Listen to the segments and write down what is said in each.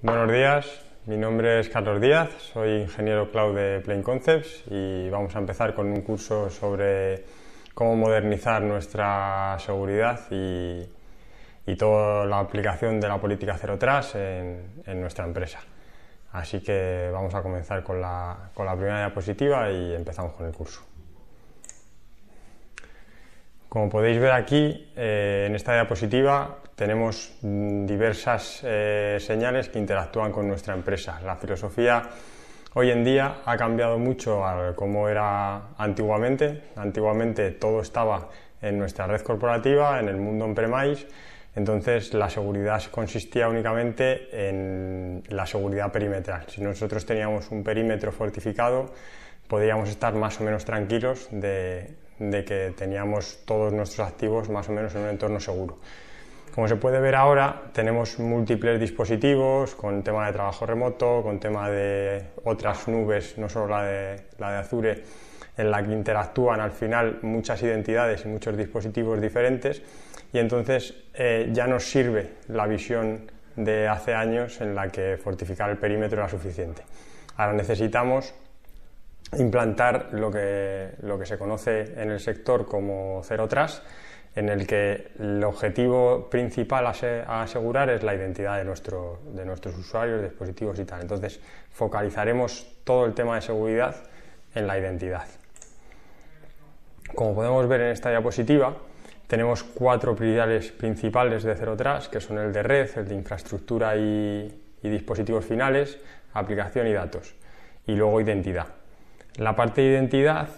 Buenos días, mi nombre es Carlos Díaz, soy ingeniero cloud de Plain Concepts y vamos a empezar con un curso sobre cómo modernizar nuestra seguridad y, y toda la aplicación de la política cero Trust en, nuestra empresa. Así que vamos a comenzar con la primera diapositiva y empezamos con el curso. Como podéis ver aquí, eh, en esta diapositiva tenemos diversas eh, señales que interactúan con nuestra empresa. La filosofía hoy en día ha cambiado mucho a cómo era antiguamente. Antiguamente todo estaba en nuestra red corporativa, en el mundo on-premise. Entonces la seguridad consistía únicamente en la seguridad perimetral. Si nosotros teníamos un perímetro fortificado, podríamos estar más o menos tranquilos de, de que teníamos todos nuestros activos más o menos en un entorno seguro. Como se puede ver ahora, tenemos múltiples dispositivos con tema de trabajo remoto, con tema de otras nubes, no solo la de, la de Azure, en la que interactúan al final muchas identidades y muchos dispositivos diferentes y entonces eh, ya nos sirve la visión de hace años en la que fortificar el perímetro era suficiente. Ahora necesitamos implantar lo que, lo que se conoce en el sector como cero tras en el que el objetivo principal a, asegurar es la identidad de, nuestro, de nuestros usuarios, dispositivos y tal. Entonces, focalizaremos todo el tema de seguridad en la identidad. Como podemos ver en esta diapositiva, tenemos cuatro prioridades principales de Zero Trust, que son el de red, el de infraestructura y dispositivos finales, aplicación y datos, y luego identidad. En la parte de identidad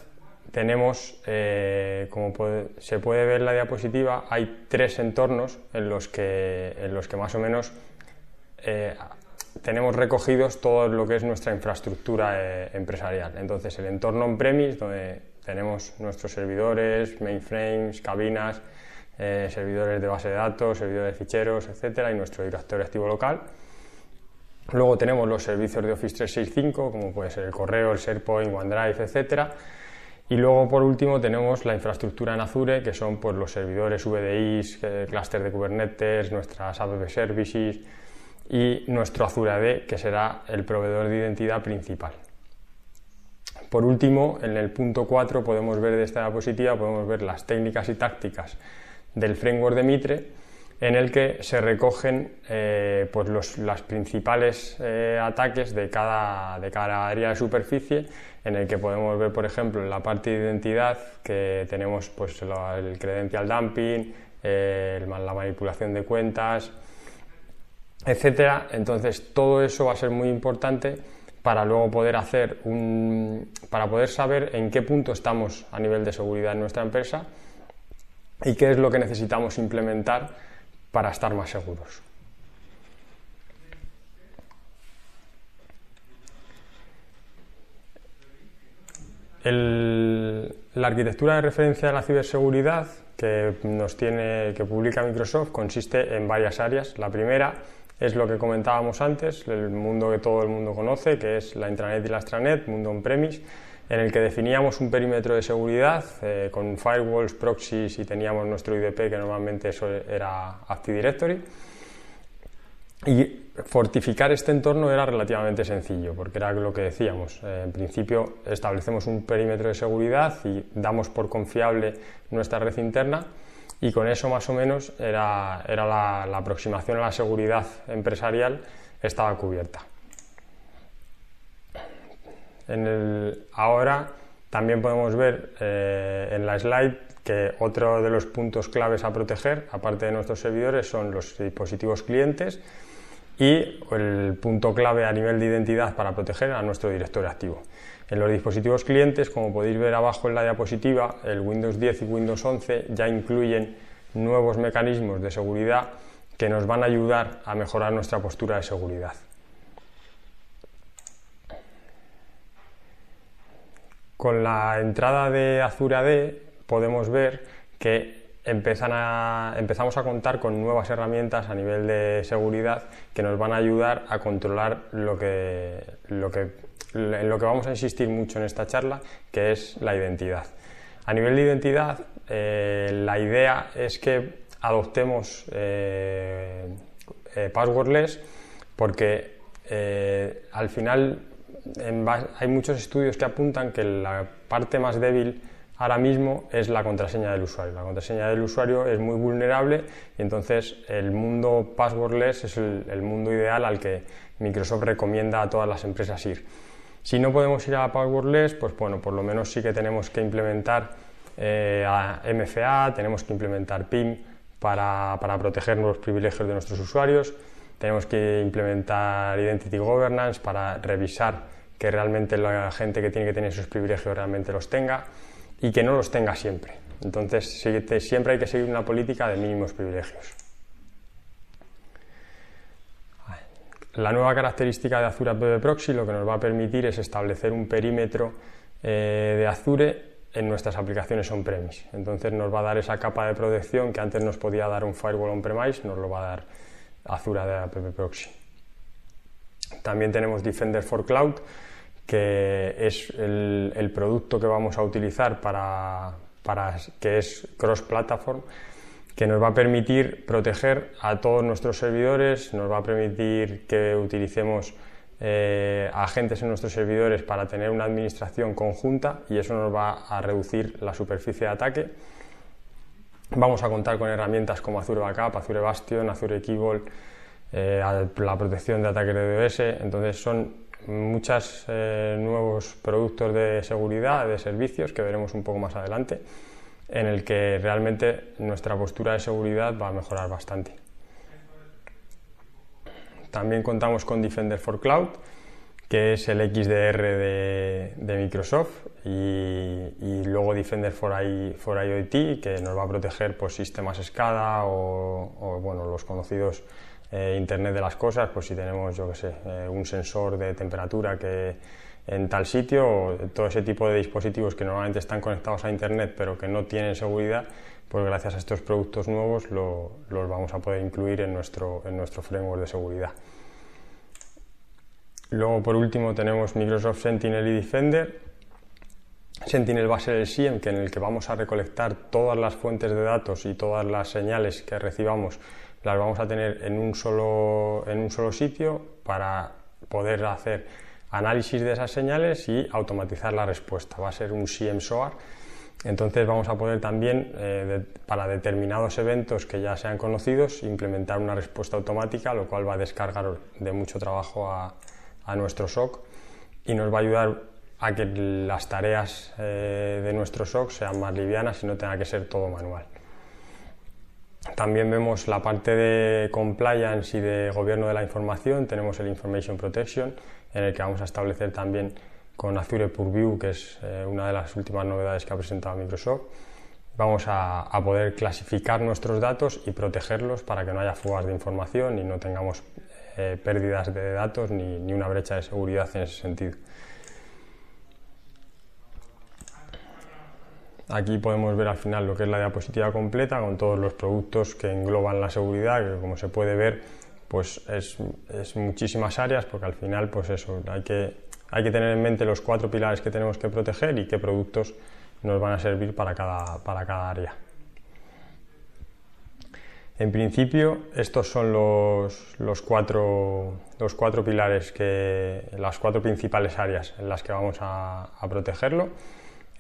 tenemos, eh, como se puede ver en la diapositiva, hay tres entornos en los que, en los que más o menos eh, tenemos recogidos todo lo que es nuestra infraestructura eh, empresarial. Entonces, el entorno on-premise, donde tenemos nuestros servidores, mainframes, cabinas, servidores de base de datos, servidores de ficheros, etcétera, y nuestro directorio activo local Luego tenemos los servicios de Office 365, como puede ser el correo, el SharePoint, OneDrive, etcétera. Y luego, por último, tenemos la infraestructura en Azure, que son pues, los servidores VDIs, el eh, clúster de Kubernetes, nuestras Adobe Services y nuestro Azure AD, que será el proveedor de identidad principal. Por último, en el punto 4 podemos ver de esta diapositiva, podemos ver las técnicas y tácticas del framework de Mitre en el que se recogen eh, pues los las principales eh, ataques de cada, de cada área de superficie, en el que podemos ver, por ejemplo, en la parte de identidad que tenemos pues, el credencial dumping, eh, la manipulación de cuentas, etcétera. Entonces, todo eso va a ser muy importante para luego poder hacer un, para poder saber en qué punto estamos a nivel de seguridad en nuestra empresa y qué es lo que necesitamos implementar para estar más seguros. la arquitectura de referencia de la ciberseguridad que, que publica Microsoft consiste en varias áreas. La primera es lo que comentábamos antes, el mundo que todo el mundo conoce, que es la intranet y la extranet, mundo on-premise en el que definíamos un perímetro de seguridad eh, con firewalls, proxies y teníamos nuestro IDP, que normalmente eso era Active Directory. Y fortificar este entorno era relativamente sencillo, porque era lo que decíamos. Eh, en principio establecemos un perímetro de seguridad y damos por confiable nuestra red interna y con eso más o menos era, era la aproximación a la seguridad empresarial estaba cubierta ahora también podemos ver eh, en la slide que otro de los puntos claves a proteger, aparte de nuestros servidores, son los dispositivos clientes y el punto clave a nivel de identidad para proteger a nuestro director activo. En los dispositivos clientes, como podéis ver abajo en la diapositiva, el Windows 10 y Windows 11 ya incluyen nuevos mecanismos de seguridad que nos van a ayudar a mejorar nuestra postura de seguridad. Con la entrada de Azure AD podemos ver que empezamos a contar con nuevas herramientas a nivel de seguridad que nos van a ayudar a controlar lo que, en lo que vamos a insistir mucho en esta charla, que es la identidad. A nivel de identidad, eh, la idea es que adoptemos eh, eh, passwordless porque al final hay muchos estudios que apuntan que la parte más débil ahora mismo es la contraseña del usuario. La contraseña del usuario es muy vulnerable y entonces el mundo passwordless es el, mundo ideal al que Microsoft recomienda a todas las empresas ir. Si no podemos ir a passwordless, pues bueno, por lo menos sí que tenemos que implementar MFA, eh, tenemos que implementar PIM para, para proteger los privilegios de nuestros usuarios tenemos que implementar Identity Governance para revisar que realmente la gente que tiene que tener esos privilegios realmente los tenga y que no los tenga siempre. Entonces siempre hay que seguir una política de mínimos privilegios. La nueva característica de Azure App Proxy lo que nos va a permitir es establecer un perímetro eh, de Azure en nuestras aplicaciones on-premise. Entonces nos va a dar esa capa de protección que antes nos podía dar un firewall on-premise, nos lo va a dar Azure App Proxy. También tenemos Defender for Cloud, que es el, producto que vamos a utilizar para, para que es cross-platform, que nos va a permitir proteger a todos nuestros servidores, nos va a permitir que utilicemos eh, agentes en nuestros servidores para tener una administración conjunta y eso nos va a reducir la superficie de ataque. Vamos a contar con herramientas como Azure Backup, Azure Bastion, Azure Keyboard, eh, la protección de ataques de DOS. Entonces son muchos eh, nuevos productos de seguridad, de servicios, que veremos un poco más adelante, en el que realmente nuestra postura de seguridad va a mejorar bastante. También contamos con Defender for Cloud, que es el XDR de, Microsoft, y, luego Defender for, for, IoT, que nos va a proteger por pues, sistemas SCADA o, o bueno, los conocidos eh, internet de las cosas, pues si tenemos, yo qué sé, eh, un sensor de temperatura que en tal sitio, todo ese tipo de dispositivos que normalmente están conectados a Internet pero que no tienen seguridad, pues gracias a estos productos nuevos los vamos a poder incluir en nuestro, en nuestro framework de seguridad. Luego, por último, tenemos Microsoft Sentinel y Defender. Sentinel va a ser el SIEM que en el que vamos a recolectar todas las fuentes de datos y todas las señales que recibamos las vamos a tener en un solo, en un solo sitio para poder hacer análisis de esas señales y automatizar la respuesta. Va a ser un SOAR. E Entonces vamos a poder también, eh, para determinados eventos que ya sean conocidos, implementar una respuesta automática, lo cual va a descargar de mucho trabajo a, nuestro SOC y nos va a ayudar a que las tareas eh, de nuestro SOC sean más livianas y no tenga que ser todo manual. También vemos la parte de compliance y de gobierno de la información. Tenemos el Information Protection, en el que vamos a establecer también con Azure Purview, que es eh, una de las últimas novedades que ha presentado Microsoft. Vamos a, poder clasificar nuestros datos y protegerlos para que no haya fugas de información y no tengamos eh, pérdidas de datos ni una brecha de seguridad en ese sentido. Aquí podemos ver al final lo que es la diapositiva completa con todos los productos que engloban la seguridad, que como se puede ver, pues es, muchísimas áreas, porque al final, pues eso, hay que, hay que tener en mente los cuatro pilares que tenemos que proteger y qué productos nos van a servir para cada, para cada área. En principio, estos son los, cuatro, pilares, que, las cuatro principales áreas en las que vamos a protegerlo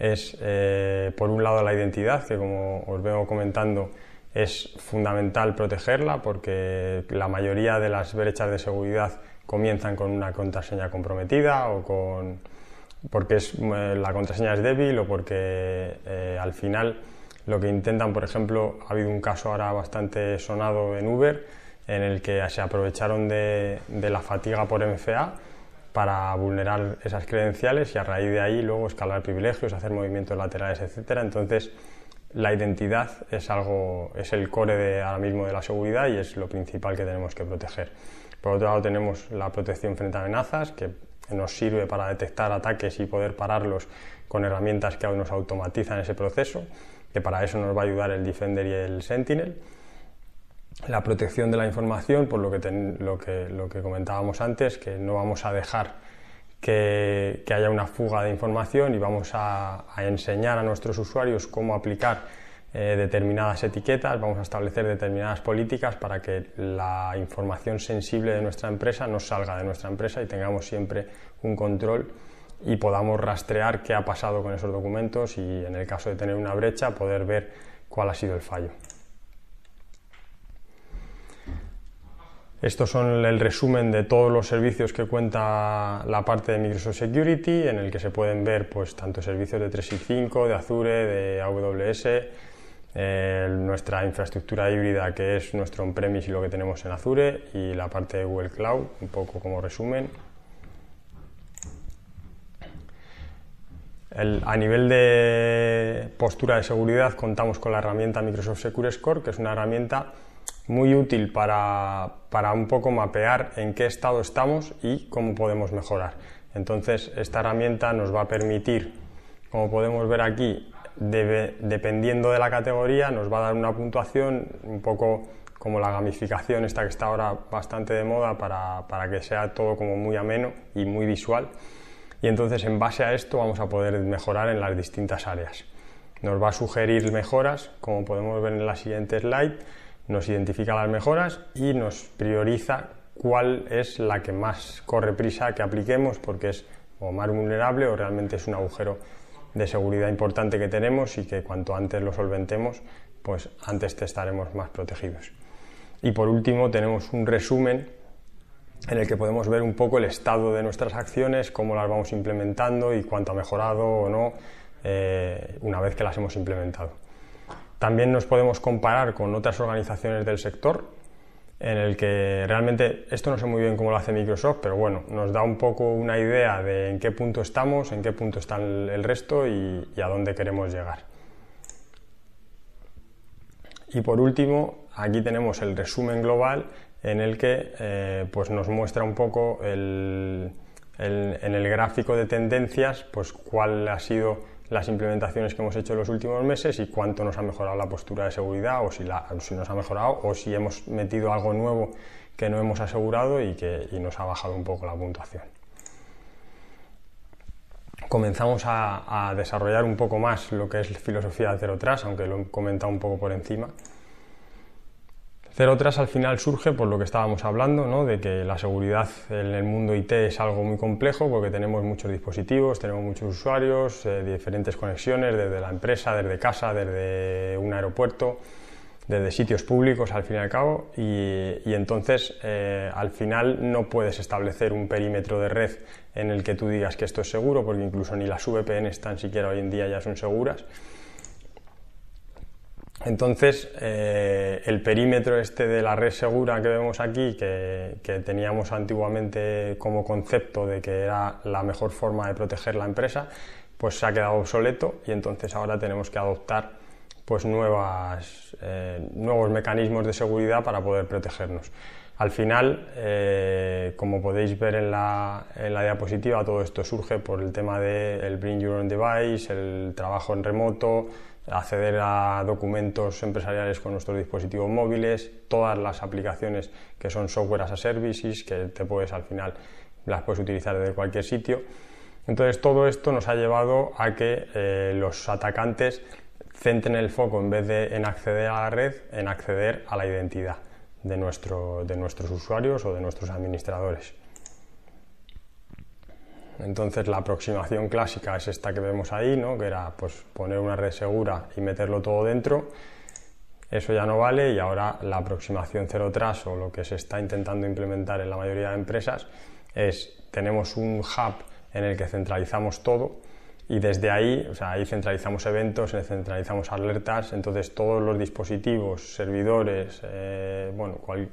es, eh, por un lado, la identidad, que como os vengo comentando, es fundamental protegerla porque la mayoría de las brechas de seguridad comienzan con una contraseña comprometida o con porque eh, la contraseña es débil o porque eh, al final lo que intentan, por ejemplo, ha habido un caso ahora bastante sonado en Uber en el que se aprovecharon de la fatiga por MFA para vulnerar esas credenciales y a raíz de ahí luego escalar privilegios, hacer movimientos laterales, etcétera. Entonces, la identidad es algo, es el core de, ahora mismo de la seguridad y es lo principal que tenemos que proteger. Por otro lado, tenemos la protección frente a amenazas, que nos sirve para detectar ataques y poder pararlos con herramientas que aún nos automatizan ese proceso, que para eso nos va a ayudar el Defender y el Sentinel la protección de la información, por lo que, lo, que comentábamos antes, que no vamos a dejar que, haya una fuga de información y vamos a, enseñar a nuestros usuarios cómo aplicar eh, determinadas etiquetas, vamos a establecer determinadas políticas para que la información sensible de nuestra empresa no salga de nuestra empresa y tengamos siempre un control y podamos rastrear qué ha pasado con esos documentos y en el caso de tener una brecha poder ver cuál ha sido el fallo. Estos son el resumen de todos los servicios que cuenta la parte de Microsoft Security, en el que se pueden ver pues, tanto servicios de 365, de Azure, de AWS, nuestra infraestructura híbrida que es nuestro on-premise y lo que tenemos en Azure, y la parte de Google Cloud, un poco como resumen. a nivel de postura de seguridad contamos con la herramienta Microsoft Secure Score, que es una herramienta muy útil para, un poco mapear en qué estado estamos y cómo podemos mejorar. Entonces, esta herramienta nos va a permitir, como podemos ver aquí, dependiendo de la categoría, nos va a dar una puntuación un poco como la gamificación, esta que está ahora bastante de moda para, para, que sea todo como muy ameno y muy visual. Y entonces en base a esto vamos a poder mejorar en las distintas áreas. Nos va a sugerir mejoras, como podemos ver en la siguiente slide, nos identifica las mejoras y nos prioriza cuál es la que más corre prisa que apliquemos porque es o más vulnerable o realmente es un agujero de seguridad importante que tenemos y que cuanto antes lo solventemos, pues antes estaremos más protegidos. Y por último tenemos un resumen en el que podemos ver un poco el estado de nuestras acciones, cómo las vamos implementando y cuánto ha mejorado o no eh, una vez que las hemos implementado. También nos podemos comparar con otras organizaciones del sector en el que realmente esto no sé muy bien cómo lo hace Microsoft, pero bueno, nos da un poco una idea de en qué punto estamos, en qué punto está el resto y, a dónde queremos llegar. Y por último, aquí tenemos el resumen global en el que eh, pues nos muestra un poco en el gráfico de tendencias pues cuál ha sido las implementaciones que hemos hecho en los últimos meses y cuánto nos ha mejorado la postura de seguridad o si, nos ha mejorado o si hemos metido algo nuevo que no hemos asegurado y que nos ha bajado un poco la puntuación. Comenzamos a, desarrollar un poco más lo que es filosofía de cero Trust, aunque lo he comentado un poco por encima. Cero tras al final surge por lo que estábamos hablando, ¿no? de que la seguridad en el mundo IT es algo muy complejo porque tenemos muchos dispositivos, tenemos muchos usuarios, eh, diferentes conexiones desde la empresa, desde casa, desde un aeropuerto, desde sitios públicos al fin y al cabo y, entonces eh, al final no puedes establecer un perímetro de red en el que tú digas que esto es seguro porque incluso ni las VPN están siquiera hoy en día ya son seguras. Entonces, eh, el perímetro este de la red segura que vemos aquí, que, teníamos antiguamente como concepto de que era la mejor forma de proteger la empresa, pues se ha quedado obsoleto y entonces ahora tenemos que adoptar pues, eh, nuevos mecanismos de seguridad para poder protegernos. Al final, eh, como podéis ver en la, diapositiva, todo esto surge por el tema del Bring Your Own Device, el trabajo en remoto, acceder a documentos empresariales con nuestros dispositivos móviles, todas las aplicaciones que son software as a services, que te puedes al final las puedes utilizar desde cualquier sitio. Entonces todo esto nos ha llevado a que eh, los atacantes centren el foco en vez de en acceder a la red, en acceder a la identidad de, de nuestros usuarios o de nuestros administradores. Entonces la aproximación clásica es esta que vemos ahí, ¿no? que era pues, poner una red segura y meterlo todo dentro. Eso ya no vale y ahora la aproximación cero tras o lo que se está intentando implementar en la mayoría de empresas es tenemos un hub en el que centralizamos todo y desde ahí, ahí centralizamos eventos, eh, centralizamos alertas, entonces todos los dispositivos, servidores, eh,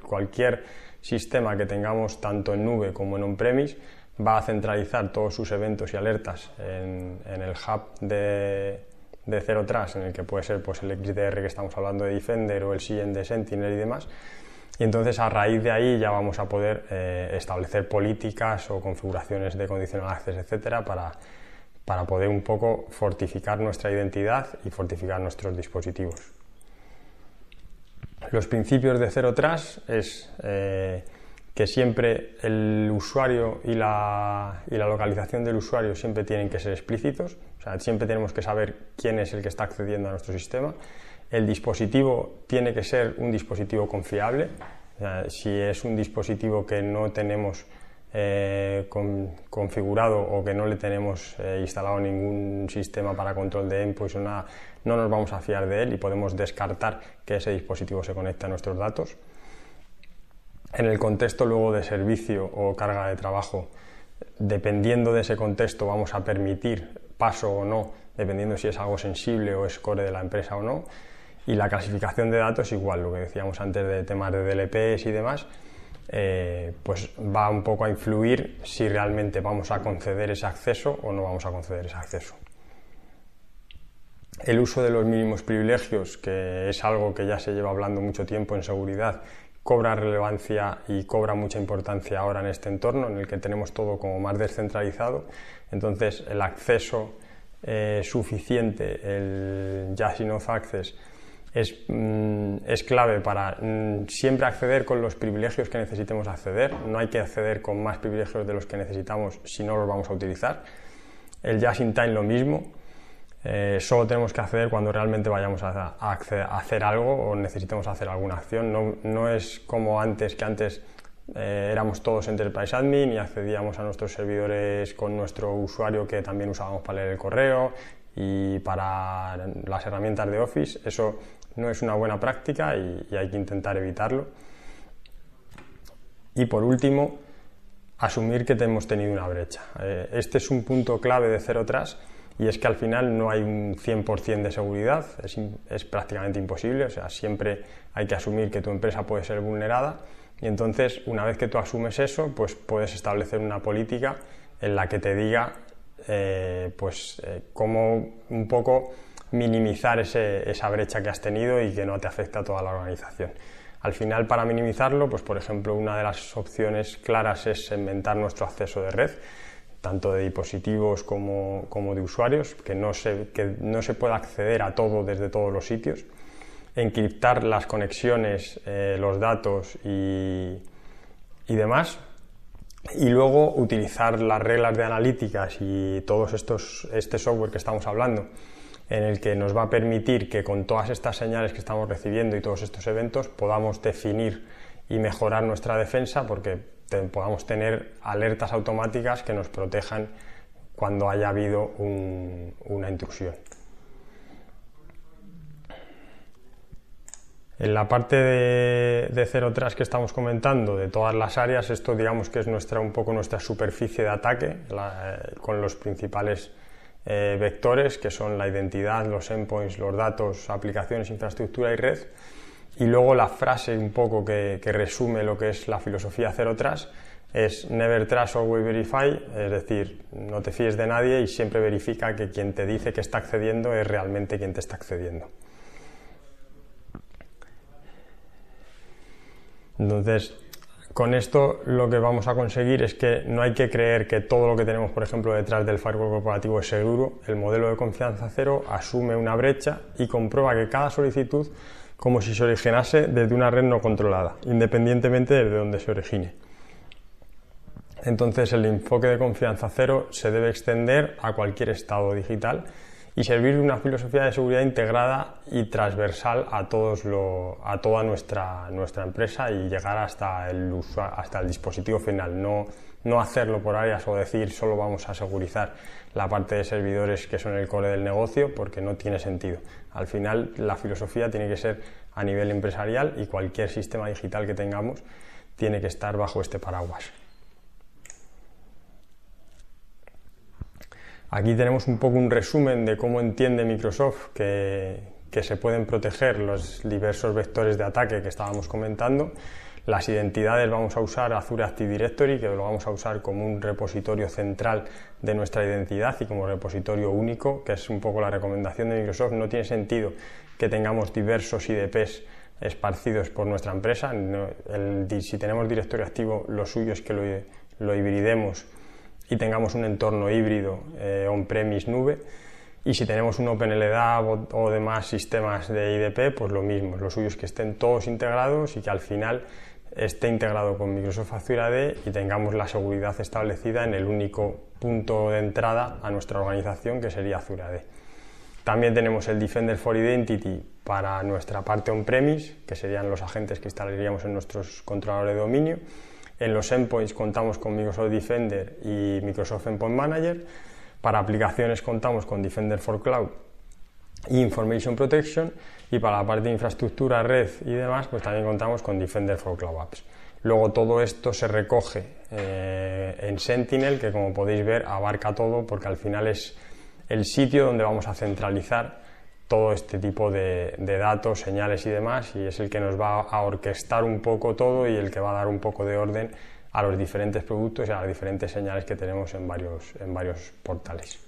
cualquier sistema que tengamos tanto en nube como en on-premise va a centralizar todos sus eventos y alertas en, el hub de, de Zero en el que puede ser pues, el XDR que estamos hablando de Defender o el SIEM de Sentinel y demás. Y entonces a raíz de ahí ya vamos a poder eh, establecer políticas o configuraciones de Condicional access, etcétera, para, para poder un poco fortificar nuestra identidad y fortificar nuestros dispositivos. Los principios de Zero tras es eh, que siempre el usuario y la, y la, localización del usuario siempre tienen que ser explícitos, o sea, siempre tenemos que saber quién es el que está accediendo a nuestro sistema. El dispositivo tiene que ser un dispositivo confiable, o sea, si es un dispositivo que no tenemos eh, configurado o que no le tenemos eh, instalado ningún sistema para control de endpoints o nada, no nos vamos a fiar de él y podemos descartar que ese dispositivo se conecte a nuestros datos en el contexto luego de servicio o carga de trabajo. Dependiendo de ese contexto vamos a permitir paso o no, dependiendo si es algo sensible o es core de la empresa o no. Y la clasificación de datos igual, lo que decíamos antes de temas de DLPs y demás, eh, pues va un poco a influir si realmente vamos a conceder ese acceso o no vamos a conceder ese acceso. El uso de los mínimos privilegios, que es algo que ya se lleva hablando mucho tiempo en seguridad cobra relevancia y cobra mucha importancia ahora en este entorno en el que tenemos todo como más descentralizado. Entonces el acceso eh, suficiente, el just Off access, mm, es, clave para mm, siempre acceder con los privilegios que necesitemos acceder. No hay que acceder con más privilegios de los que necesitamos si no los vamos a utilizar. El just in time lo mismo. Eh, solo tenemos que acceder cuando realmente vayamos a, hacer algo o necesitemos hacer alguna acción. No, es como antes, que antes eh, éramos todos Enterprise Admin y accedíamos a nuestros servidores con nuestro usuario que también usábamos para leer el correo y para las herramientas de Office. Eso no es una buena práctica y, hay que intentar evitarlo. Y por último, asumir que hemos tenido una brecha. Eh, este es un punto clave de cero atrás y es que al final no hay un 100% de seguridad, es, prácticamente imposible, o sea, siempre hay que asumir que tu empresa puede ser vulnerada y entonces una vez que tú asumes eso, pues puedes establecer una política en la que te diga eh, pues eh, cómo un poco minimizar esa brecha que has tenido y que no te afecta a toda la organización. Al final, para minimizarlo, pues por ejemplo, una de las opciones claras es inventar nuestro acceso de red tanto de dispositivos como, como de usuarios, que no, se, que no se pueda acceder a todo desde todos los sitios, encriptar las conexiones, eh, los datos y, y demás, y luego utilizar las reglas de analíticas y todo este software que estamos hablando, en el que nos va a permitir que con todas estas señales que estamos recibiendo y todos estos eventos podamos definir y mejorar nuestra defensa, porque podamos tener alertas automáticas que nos protejan cuando haya habido una intrusión. En la parte de, de Zero que estamos comentando, de todas las áreas, esto digamos que es nuestra, un poco nuestra superficie de ataque, eh, con los principales eh, vectores que son la identidad, los endpoints, los datos, aplicaciones, infraestructura y red. Y luego la frase un poco que, resume lo que es la filosofía cero trust es never trust, we verify, es decir, no te fíes de nadie y siempre verifica que quien te dice que está accediendo es realmente quien te está accediendo. Entonces, con esto lo que vamos a conseguir es que no hay que creer que todo lo que tenemos, por ejemplo, detrás del firewall corporativo es seguro. El modelo de confianza cero asume una brecha y comprueba que cada solicitud como si se originase desde una red no controlada, independientemente de donde se origine. Entonces el enfoque de confianza cero se debe extender a cualquier estado digital y servir de una filosofía de seguridad integrada y transversal a, toda nuestra, empresa y llegar hasta el, hasta el dispositivo final, no no hacerlo por áreas o decir solo vamos a segurizar la parte de servidores que son el core del negocio porque no tiene sentido. Al final la filosofía tiene que ser a nivel empresarial y cualquier sistema digital que tengamos tiene que estar bajo este paraguas. Aquí tenemos un poco un resumen de cómo entiende Microsoft que, que se pueden proteger los diversos vectores de ataque que estábamos comentando las identidades vamos a usar Azure Active Directory, que lo vamos a usar como un repositorio central de nuestra identidad y como repositorio único, que es un poco la recomendación de Microsoft. No tiene sentido que tengamos diversos IDPs esparcidos por nuestra empresa. si tenemos directorio activo, lo suyo es que lo, hibridemos y tengamos un entorno híbrido eh, on-premise nube. Y si tenemos un OpenLDAP o, o demás sistemas de IDP, pues lo mismo. Lo suyo es que estén todos integrados y que al final esté integrado con Microsoft Azure AD y tengamos la seguridad establecida en el único punto de entrada a nuestra organización que sería Azure AD. También tenemos el Defender for Identity para nuestra parte on-premise, que serían los agentes que instalaríamos en nuestros controladores de dominio. En los endpoints contamos con Microsoft Defender y Microsoft Endpoint Manager. Para aplicaciones contamos con Defender for Cloud Information Protection y para la parte de infraestructura, red y demás, pues también contamos con Defender for Cloud Apps. Luego todo esto se recoge eh, en Sentinel, que como podéis ver abarca todo porque al final es el sitio donde vamos a centralizar todo este tipo de, datos, señales y demás, y es el que nos va a orquestar un poco todo y el que va a dar un poco de orden a los diferentes productos y a las diferentes señales que tenemos en varios, en varios portales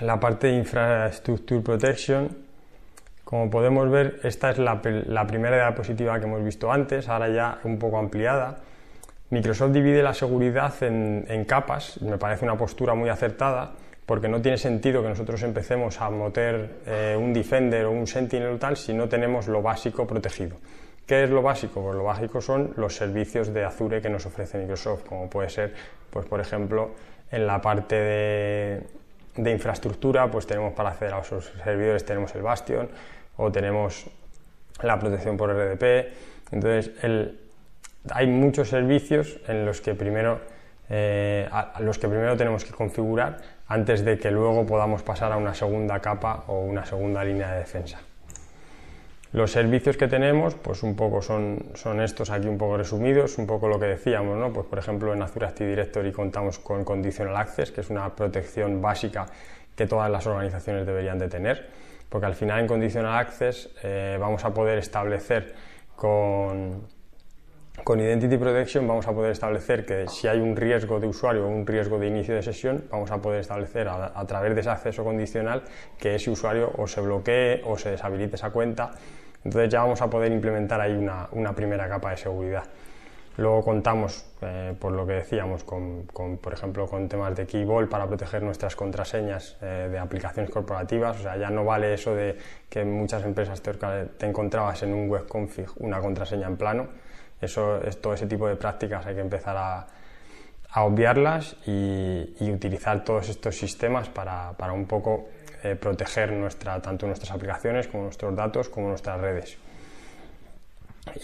la parte de Infrastructure Protection. Como podemos ver, esta es la, primera diapositiva que hemos visto antes, ahora ya un poco ampliada. Microsoft divide la seguridad en, capas, me parece una postura muy acertada, porque no tiene sentido que nosotros empecemos a meter eh, un Defender o un Sentinel o tal si no tenemos lo básico protegido. ¿Qué es lo básico? Pues lo básico son los servicios de Azure que nos ofrece Microsoft, como puede ser, pues por ejemplo, en la parte de, de infraestructura, pues tenemos para acceder a esos servidores, tenemos el Bastion o tenemos la protección por RDP. Entonces, el, hay muchos servicios en los que primero eh, a los que primero tenemos que configurar antes de que luego podamos pasar a una segunda capa o una segunda línea de defensa. Los servicios que tenemos, pues un poco son, son estos aquí un poco resumidos, un poco lo que decíamos, ¿no? Pues por ejemplo en Azure Active Directory contamos con Conditional Access, que es una protección básica que todas las organizaciones deberían de tener, porque al final en Conditional Access eh, vamos a poder establecer con, con Identity Protection vamos a poder establecer que si hay un riesgo de usuario o un riesgo de inicio de sesión, vamos a poder establecer a, a, través de ese acceso condicional que ese usuario o se bloquee o se deshabilite esa cuenta entonces ya vamos a poder implementar ahí una, una primera capa de seguridad. Luego contamos, eh, por lo que decíamos, con, con, por ejemplo, con temas de Keyball para proteger nuestras contraseñas eh, de aplicaciones corporativas. O sea, ya no vale eso de que en muchas empresas te, encontrabas en un web config una contraseña en plano. Eso es todo ese tipo de prácticas hay que empezar a, a obviarlas y, y, utilizar todos estos sistemas para, para un poco eh, proteger nuestra, tanto nuestras aplicaciones como nuestros datos como nuestras redes.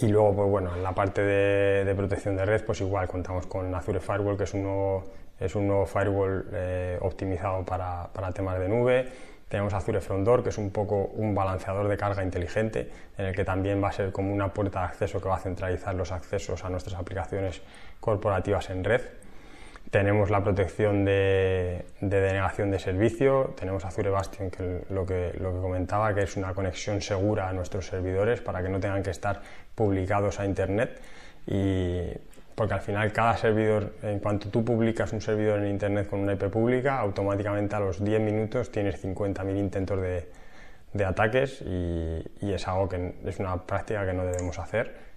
Y luego, pues bueno, en la parte de, protección de red, pues igual contamos con Azure Firewall, que es un nuevo, es un nuevo firewall eh, optimizado para, para temas de nube. Tenemos Azure Front Door, que es un poco un balanceador de carga inteligente, en el que también va a ser como una puerta de acceso que va a centralizar los accesos a nuestras aplicaciones corporativas en red. Tenemos la protección de, denegación de servicio, tenemos Azure Bastion, que lo, que lo que comentaba, que es una conexión segura a nuestros servidores para que no tengan que estar publicados a Internet. Y, porque al final cada servidor, en cuanto tú publicas un servidor en Internet con una IP pública, automáticamente a los 10 minutos tienes 50.000 intentos de, de ataques y, y, es algo que es una práctica que no debemos hacer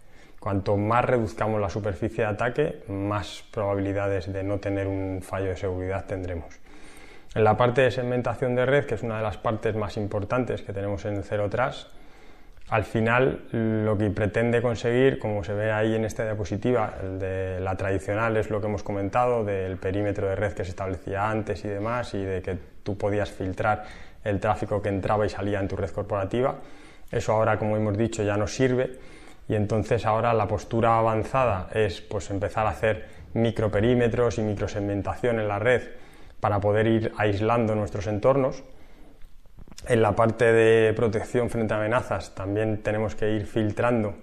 Cuanto más reduzcamos la superficie de ataque, más probabilidades de no tener un fallo de seguridad tendremos. En la parte de segmentación de red, que es una de las partes más importantes que tenemos en Zero Trust, al final lo que pretende conseguir, como se ve ahí en esta diapositiva, la tradicional es lo que hemos comentado, del perímetro de red que se establecía antes y demás, y de que tú podías filtrar el tráfico que entraba y salía en tu red corporativa. Eso ahora, como hemos dicho, ya no sirve y entonces ahora la postura avanzada es pues empezar a hacer microperímetros y microsegmentación en la red para poder ir aislando nuestros entornos. En la parte de protección frente a amenazas también tenemos que ir filtrando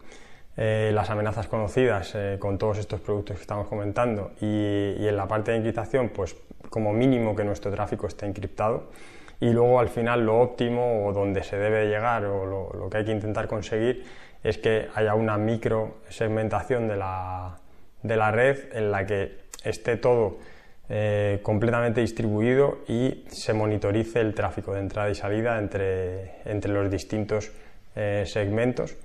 eh, las amenazas conocidas eh, con todos estos productos que estamos comentando y, en la parte de encriptación pues como mínimo que nuestro tráfico esté encriptado y luego al final lo óptimo o donde se debe llegar o lo que hay que intentar conseguir es que haya una micro segmentación de la, red en la que esté todo eh, completamente distribuido y se monitorice el tráfico de entrada y salida entre, los distintos eh, segmentos.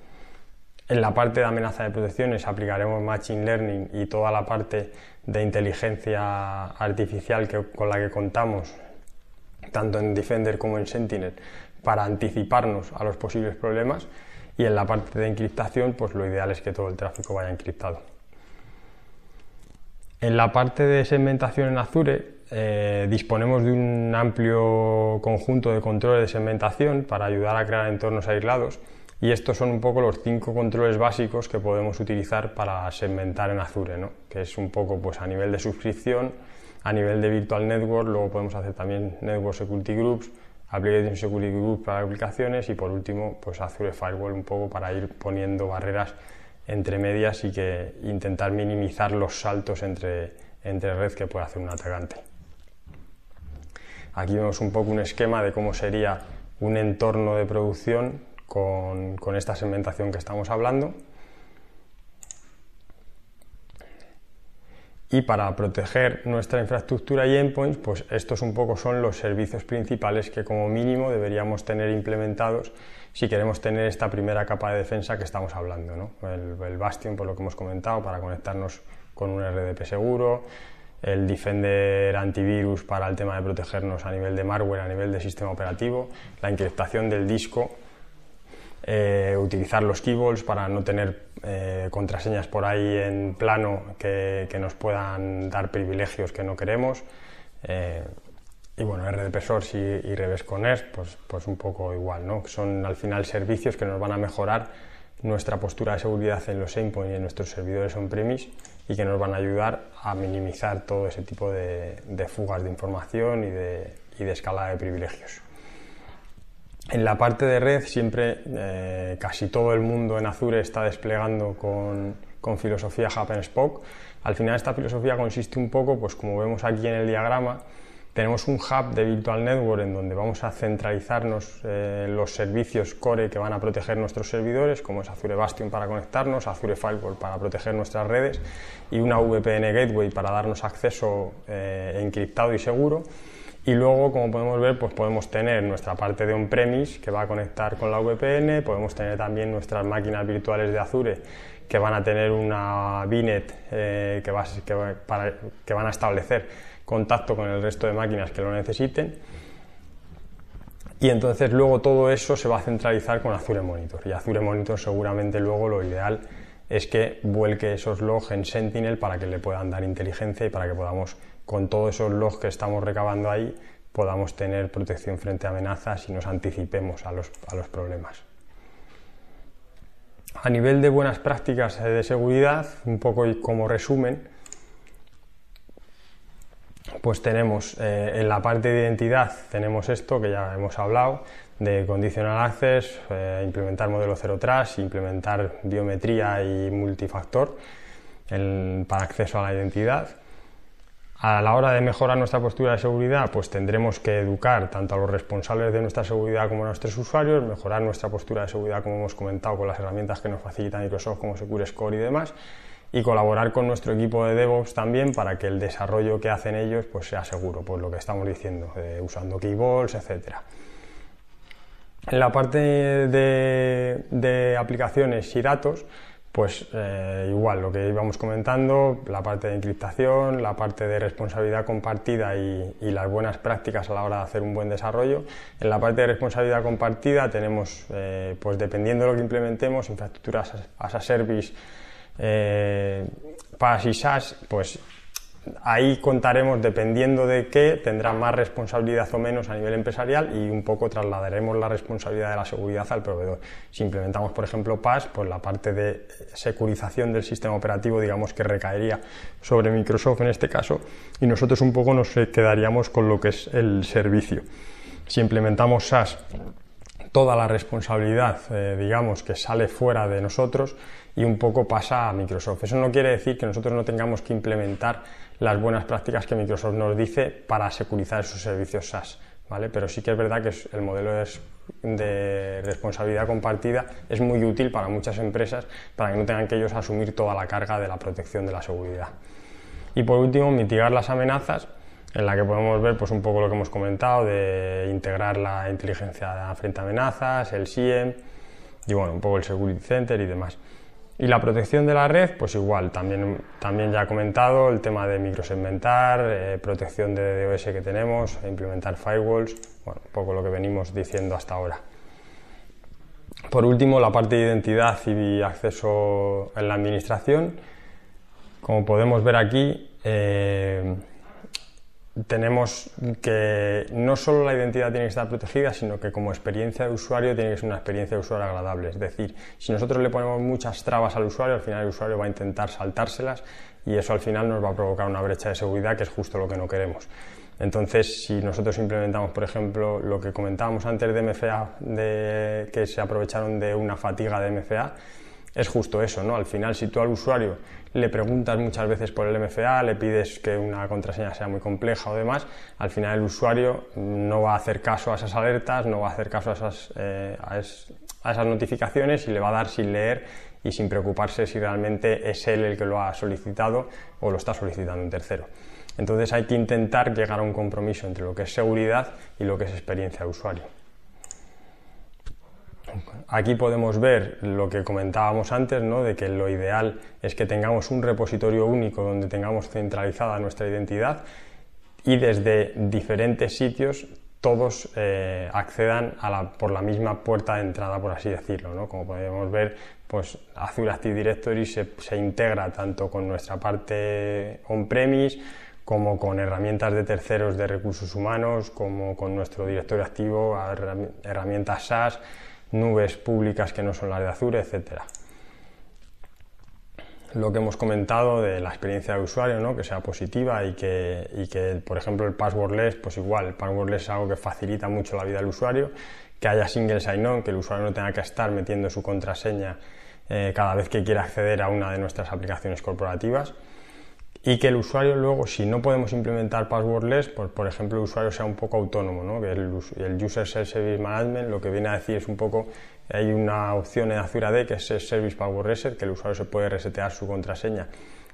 En la parte de amenaza de protecciones aplicaremos Machine Learning y toda la parte de inteligencia artificial con la que contamos, tanto en Defender como en Sentinel, para anticiparnos a los posibles problemas y en la parte de encriptación pues lo ideal es que todo el tráfico vaya encriptado. En la parte de segmentación en Azure eh, disponemos de un amplio conjunto de controles de segmentación para ayudar a crear entornos aislados y estos son un poco los cinco controles básicos que podemos utilizar para segmentar en Azure, que es un poco pues, a nivel de suscripción, a nivel de Virtual Network, luego podemos hacer también Network Security Groups, Application Security Group para aplicaciones y por último, pues Azure Firewall un poco para ir poniendo barreras entre medias y que intentar minimizar los saltos entre, red que puede hacer un atacante. Aquí vemos un poco un esquema de cómo sería un entorno de producción con esta segmentación que estamos hablando. y para proteger nuestra infraestructura y endpoints, pues estos un poco son los servicios principales que como mínimo deberíamos tener implementados si queremos tener esta primera capa de defensa que estamos hablando, el, el, Bastion, por lo que hemos comentado, para conectarnos con un RDP seguro, el Defender antivirus para el tema de protegernos a nivel de malware, a nivel de sistema operativo, la encriptación del disco eh, utilizar los keyboards para no tener eh, contraseñas por ahí en plano que, nos puedan dar privilegios que no queremos. Eh, y bueno, RDP Source y, y con Connect, pues, pues un poco igual, ¿no? Son al final servicios que nos van a mejorar nuestra postura de seguridad en los endpoints y en nuestros servidores on-premise y que nos van a ayudar a minimizar todo ese tipo de, fugas de información y de, y de escala de privilegios. En la parte de red siempre eh, casi todo el mundo en Azure está desplegando con, con filosofía Hub Al final esta filosofía consiste un poco, pues como vemos aquí en el diagrama, tenemos un hub de Virtual Network en donde vamos a centralizarnos eh, los servicios core que van a proteger nuestros servidores, como es Azure Bastion para conectarnos, Azure Firewall para proteger nuestras redes y una VPN Gateway para darnos acceso eh, encriptado y seguro. Y luego, como podemos ver, pues podemos tener nuestra parte de on-premise que va a conectar con la VPN, podemos tener también nuestras máquinas virtuales de Azure que van a tener una binet eh, que, va, que van a establecer contacto con el resto de máquinas que lo necesiten. Y entonces luego todo eso se va a centralizar con Azure Monitor. Y Azure Monitor seguramente luego lo ideal es que vuelque esos logs en Sentinel para que le puedan dar inteligencia y para que podamos con todos esos logs que estamos recabando ahí podamos tener protección frente a amenazas y nos anticipemos a los, problemas. A nivel de buenas prácticas de seguridad, un poco como resumen, pues tenemos eh, en la parte de identidad, tenemos esto que ya hemos hablado, de condicionar access, eh, implementar modelo cero tras, implementar biometría y multifactor para acceso a la identidad. A la hora de mejorar nuestra postura de seguridad, pues tendremos que educar tanto a los responsables de nuestra seguridad como a nuestros usuarios, mejorar nuestra postura de seguridad, como hemos comentado, con las herramientas que nos facilitan Microsoft como Secure Score y demás, y colaborar con nuestro equipo de DevOps también para que el desarrollo que hacen ellos pues sea seguro, por lo que estamos diciendo, eh, usando Keyboards, etcétera. En la parte de aplicaciones y datos, pues eh, igual lo que íbamos comentando, la parte de encriptación, la parte de responsabilidad compartida y, las buenas prácticas a la hora de hacer un buen desarrollo. En la parte de responsabilidad compartida tenemos, eh, pues dependiendo de lo que implementemos, infraestructuras as, a service, eh, PAS y SAS, pues ahí contaremos, dependiendo de qué, tendrá más responsabilidad o menos a nivel empresarial y un poco trasladaremos la responsabilidad de la seguridad al proveedor. Si implementamos, por ejemplo, PaaS, pues la parte de securización del sistema operativo, digamos que recaería sobre Microsoft en este caso, y nosotros un poco nos quedaríamos con lo que es el servicio. Si implementamos SaaS, toda la responsabilidad, eh, digamos, que sale fuera de nosotros y un poco pasa a Microsoft. Eso no quiere decir que nosotros no tengamos que implementar las buenas prácticas que Microsoft nos dice para securizar sus servicios SaaS. ¿vale? Pero sí que es verdad que el modelo de responsabilidad compartida es muy útil para muchas empresas para que no tengan que ellos asumir toda la carga de la protección de la seguridad. Y por último, mitigar las amenazas, en la que podemos ver pues, un poco lo que hemos comentado de integrar la inteligencia frente a amenazas, el SIEM y bueno, un poco el Security Center y demás. Y la protección de la red, pues igual, también, también ya he comentado el tema de microsegmentar, eh, protección de DDoS que tenemos, implementar firewalls, bueno, un poco lo que venimos diciendo hasta ahora. Por último, la parte de identidad y acceso en la administración. Como podemos ver aquí, eh, tenemos que no solo la identidad tiene que estar protegida, sino que como experiencia de usuario tiene que ser una experiencia de usuario agradable. Es decir, si nosotros le ponemos muchas trabas al usuario, al final el usuario va a intentar saltárselas y eso al final nos va a provocar una brecha de seguridad que es justo lo que no queremos. Entonces, si nosotros implementamos, por ejemplo, lo que comentábamos antes de MFA, que se aprovecharon de una fatiga de MFA, es justo eso, ¿no? Al final, si tú al usuario le preguntas muchas veces por el MFA, le pides que una contraseña sea muy compleja o demás, al final el usuario no va a hacer caso a esas alertas, no va a hacer caso a esas, eh, a esas notificaciones y le va a dar sin leer y sin preocuparse si realmente es él el que lo ha solicitado o lo está solicitando un tercero. Entonces hay que intentar llegar a un compromiso entre lo que es seguridad y lo que es experiencia de usuario. Aquí podemos ver lo que comentábamos antes, de que lo ideal es que tengamos un repositorio único donde tengamos centralizada nuestra identidad y desde diferentes sitios todos eh, accedan por la misma puerta de entrada, por así decirlo. Como podemos ver, pues Azure Active Directory se, se integra tanto con nuestra parte on-premise como con herramientas de terceros de recursos humanos, como con nuestro directorio activo, herramientas SaaS nubes públicas que no son las de Azure, etc. Lo que hemos comentado de la experiencia de usuario, ¿no? que sea positiva y que, por ejemplo, el passwordless, pues igual, el passwordless es algo que facilita mucho la vida del usuario, que haya single sign-on, que el usuario no tenga que estar metiendo su contraseña eh, cada vez que quiera acceder a una de nuestras aplicaciones corporativas y que el usuario luego, si no podemos implementar passwordless, pues por ejemplo el usuario sea un poco autónomo, ¿no? que el, User Self-Service Management lo que viene a decir es un poco, hay una opción en Azure AD que es el Service Password Reset, que el usuario se puede resetear su contraseña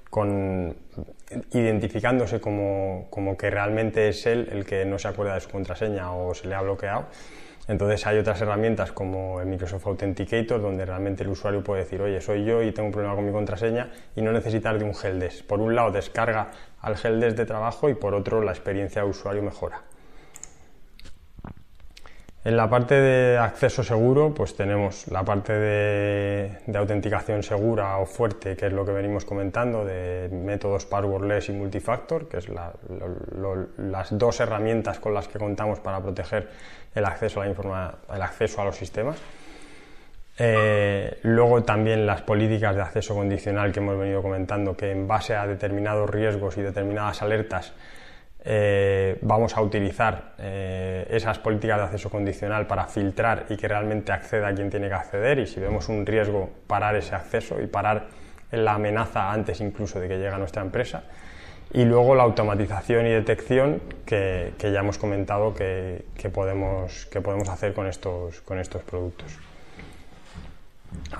con identificándose como, como que realmente es él el que no se acuerda de su contraseña o se le ha bloqueado entonces hay otras herramientas como el Microsoft Authenticator, donde realmente el usuario puede decir, oye, soy yo y tengo un problema con mi contraseña y no necesitar de un Geldes. Por un lado descarga al Geldes de trabajo y por otro la experiencia de usuario mejora. En la parte de acceso seguro, pues tenemos la parte de, autenticación segura o fuerte, que es lo que venimos comentando, de métodos passwordless y multifactor, que es las dos herramientas con las que contamos para proteger el acceso a, el acceso a los sistemas. Eh, luego también las políticas de acceso condicional que hemos venido comentando, que en base a determinados riesgos y determinadas alertas eh, vamos a utilizar eh, esas políticas de acceso condicional para filtrar y que realmente acceda a quien tiene que acceder y si vemos un riesgo parar ese acceso y parar la amenaza antes incluso de que llegue a nuestra empresa y luego la automatización y detección que, ya hemos comentado que, que, podemos, que podemos hacer con estos, con estos productos.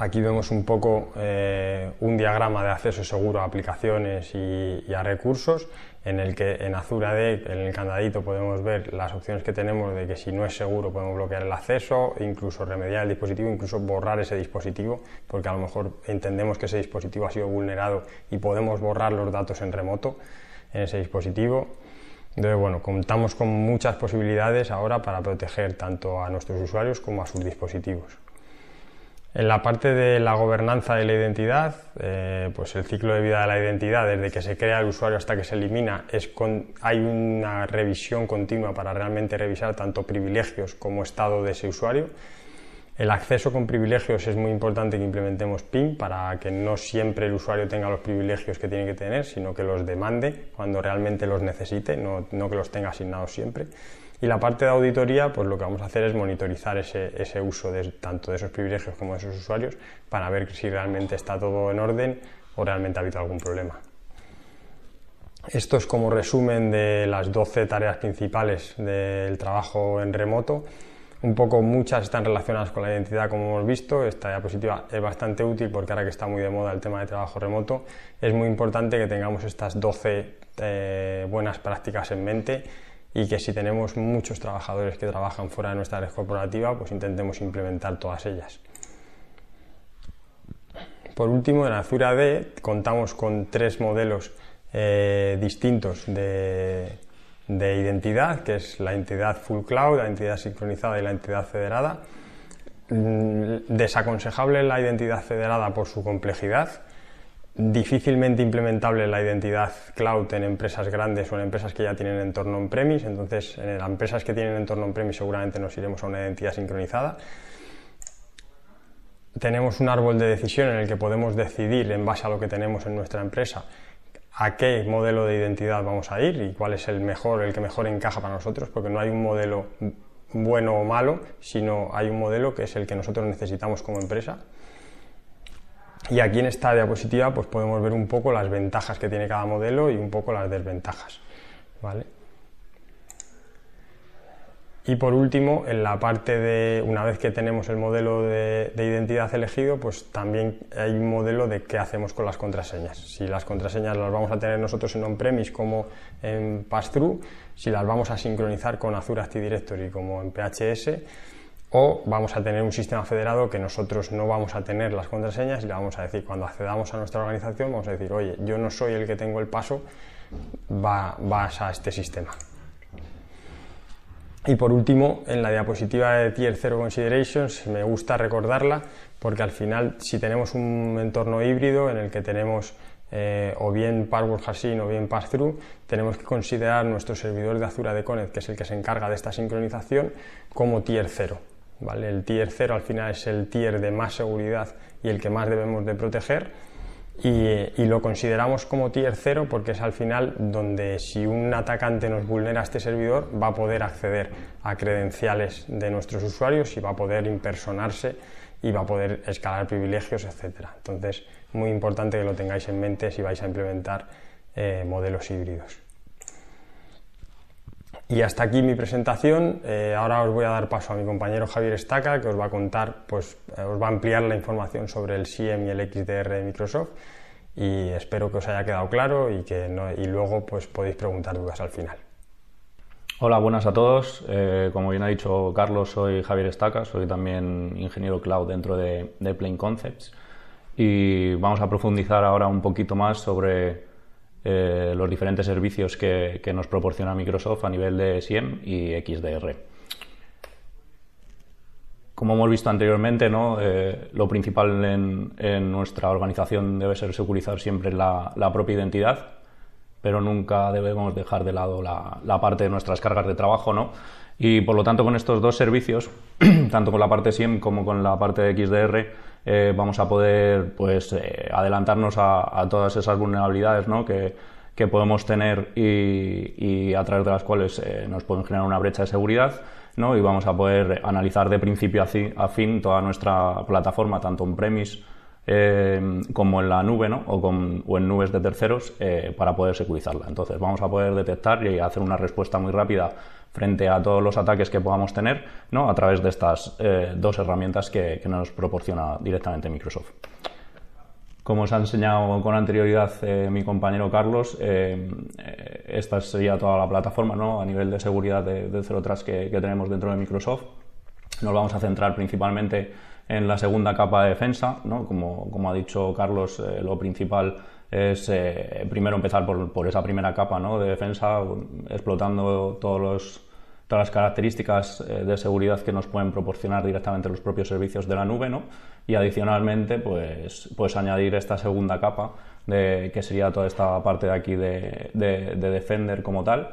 Aquí vemos un poco eh, un diagrama de acceso seguro a aplicaciones y, a recursos en el que en Azure AD, en el candadito, podemos ver las opciones que tenemos de que si no es seguro podemos bloquear el acceso, incluso remediar el dispositivo, incluso borrar ese dispositivo, porque a lo mejor entendemos que ese dispositivo ha sido vulnerado y podemos borrar los datos en remoto en ese dispositivo. Entonces, bueno, contamos con muchas posibilidades ahora para proteger tanto a nuestros usuarios como a sus dispositivos. En la parte de la gobernanza de la identidad, eh, pues el ciclo de vida de la identidad, desde que se crea el usuario hasta que se elimina, es hay una revisión continua para realmente revisar tanto privilegios como estado de ese usuario. El acceso con privilegios es muy importante que implementemos PIN para que no siempre el usuario tenga los privilegios que tiene que tener, sino que los demande cuando realmente los necesite, no, no que los tenga asignados siempre. Y la parte de auditoría, pues lo que vamos a hacer es monitorizar ese, uso de, tanto de esos privilegios como de esos usuarios para ver si realmente está todo en orden o realmente ha habido algún problema. Esto es como resumen de las 12 tareas principales del trabajo en remoto. Un poco muchas están relacionadas con la identidad, como hemos visto. Esta diapositiva es bastante útil porque ahora que está muy de moda el tema de trabajo remoto, es muy importante que tengamos estas 12 eh, buenas prácticas en mente y que si tenemos muchos trabajadores que trabajan fuera de nuestra red corporativa, pues intentemos implementar todas ellas. Por último, en Azura D contamos con tres modelos eh, distintos de, de identidad, que es la entidad full cloud, la entidad sincronizada y la entidad federada. Mm, desaconsejable la identidad federada por su complejidad, difícilmente implementable la identidad cloud en empresas grandes o en empresas que ya tienen entorno on-premise. Entonces, en las empresas que tienen entorno on-premise seguramente nos iremos a una identidad sincronizada. Tenemos un árbol de decisión en el que podemos decidir en base a lo que tenemos en nuestra empresa a qué modelo de identidad vamos a ir y cuál es el mejor, el que mejor encaja para nosotros, porque no hay un modelo bueno o malo, sino hay un modelo que es el que nosotros necesitamos como empresa. Y aquí en esta diapositiva pues podemos ver un poco las ventajas que tiene cada modelo y un poco las desventajas. ¿vale? Y por último, en la parte de, una vez que tenemos el modelo de, identidad elegido, pues también hay un modelo de qué hacemos con las contraseñas. Si las contraseñas las vamos a tener nosotros en on-premise como en pass through si las vamos a sincronizar con Azure Active Directory como en PHS, o vamos a tener un sistema federado que nosotros no vamos a tener las contraseñas y le vamos a decir, cuando accedamos a nuestra organización, vamos a decir, oye, yo no soy el que tengo el paso, va, vas a este sistema. Y por último, en la diapositiva de Tier 0 Considerations, me gusta recordarla porque al final, si tenemos un entorno híbrido en el que tenemos eh, o bien Password Hashing o bien Pass-Through, tenemos que considerar nuestro servidor de Azure e Conet que es el que se encarga de esta sincronización, como Tier 0. El tier 0 al final es el tier de más seguridad y el que más debemos de proteger y, lo consideramos como tier 0 porque es al final donde si un atacante nos vulnera este servidor va a poder acceder a credenciales de nuestros usuarios y va a poder impersonarse y va a poder escalar privilegios, etc. Entonces, muy importante que lo tengáis en mente si vais a implementar eh, modelos híbridos. Y hasta aquí mi presentación. Eh, ahora os voy a dar paso a mi compañero Javier Estaca, que os va a contar, pues eh, os va a ampliar la información sobre el SIEM y el XDR de Microsoft. Y espero que os haya quedado claro y que luego pues podéis preguntar dudas al final. Hola, buenas a todos. Eh, como bien ha dicho Carlos, soy Javier Estaca, soy también ingeniero cloud dentro de, de Plain Concepts. Y vamos a profundizar ahora un poquito más sobre eh, los diferentes servicios que, nos proporciona Microsoft a nivel de SIEM y XDR. Como hemos visto anteriormente, eh, lo principal en, nuestra organización debe ser securizar siempre la, propia identidad, pero nunca debemos dejar de lado la, parte de nuestras cargas de trabajo. Y por lo tanto, con estos dos servicios, tanto con la parte SIEM como con la parte de XDR, eh, vamos a poder pues, eh, adelantarnos a, todas esas vulnerabilidades que, podemos tener y, a través de las cuales eh, nos pueden generar una brecha de seguridad. Y vamos a poder analizar de principio a fin toda nuestra plataforma, tanto en premis como en la nube o, en nubes de terceros para poder securizarla. Entonces vamos a poder detectar y hacer una respuesta muy rápida frente a todos los ataques que podamos tener ¿no? a través de estas eh, dos herramientas que, nos proporciona directamente Microsoft. Como os ha enseñado con anterioridad eh, mi compañero Carlos, eh, esta sería toda la plataforma ¿no? a nivel de seguridad de, cero Zero Trust que, tenemos dentro de Microsoft. Nos vamos a centrar principalmente en la segunda capa de defensa. ¿no? Como, ha dicho Carlos, lo principal es eh, primero empezar por, por, esa primera capa ¿no? de defensa, explotando todos los, todas las características eh, de seguridad que nos pueden proporcionar directamente los propios servicios de la nube, ¿no? y adicionalmente pues, pues añadir esta segunda capa, de, que sería toda esta parte de aquí de, de, Defender como tal.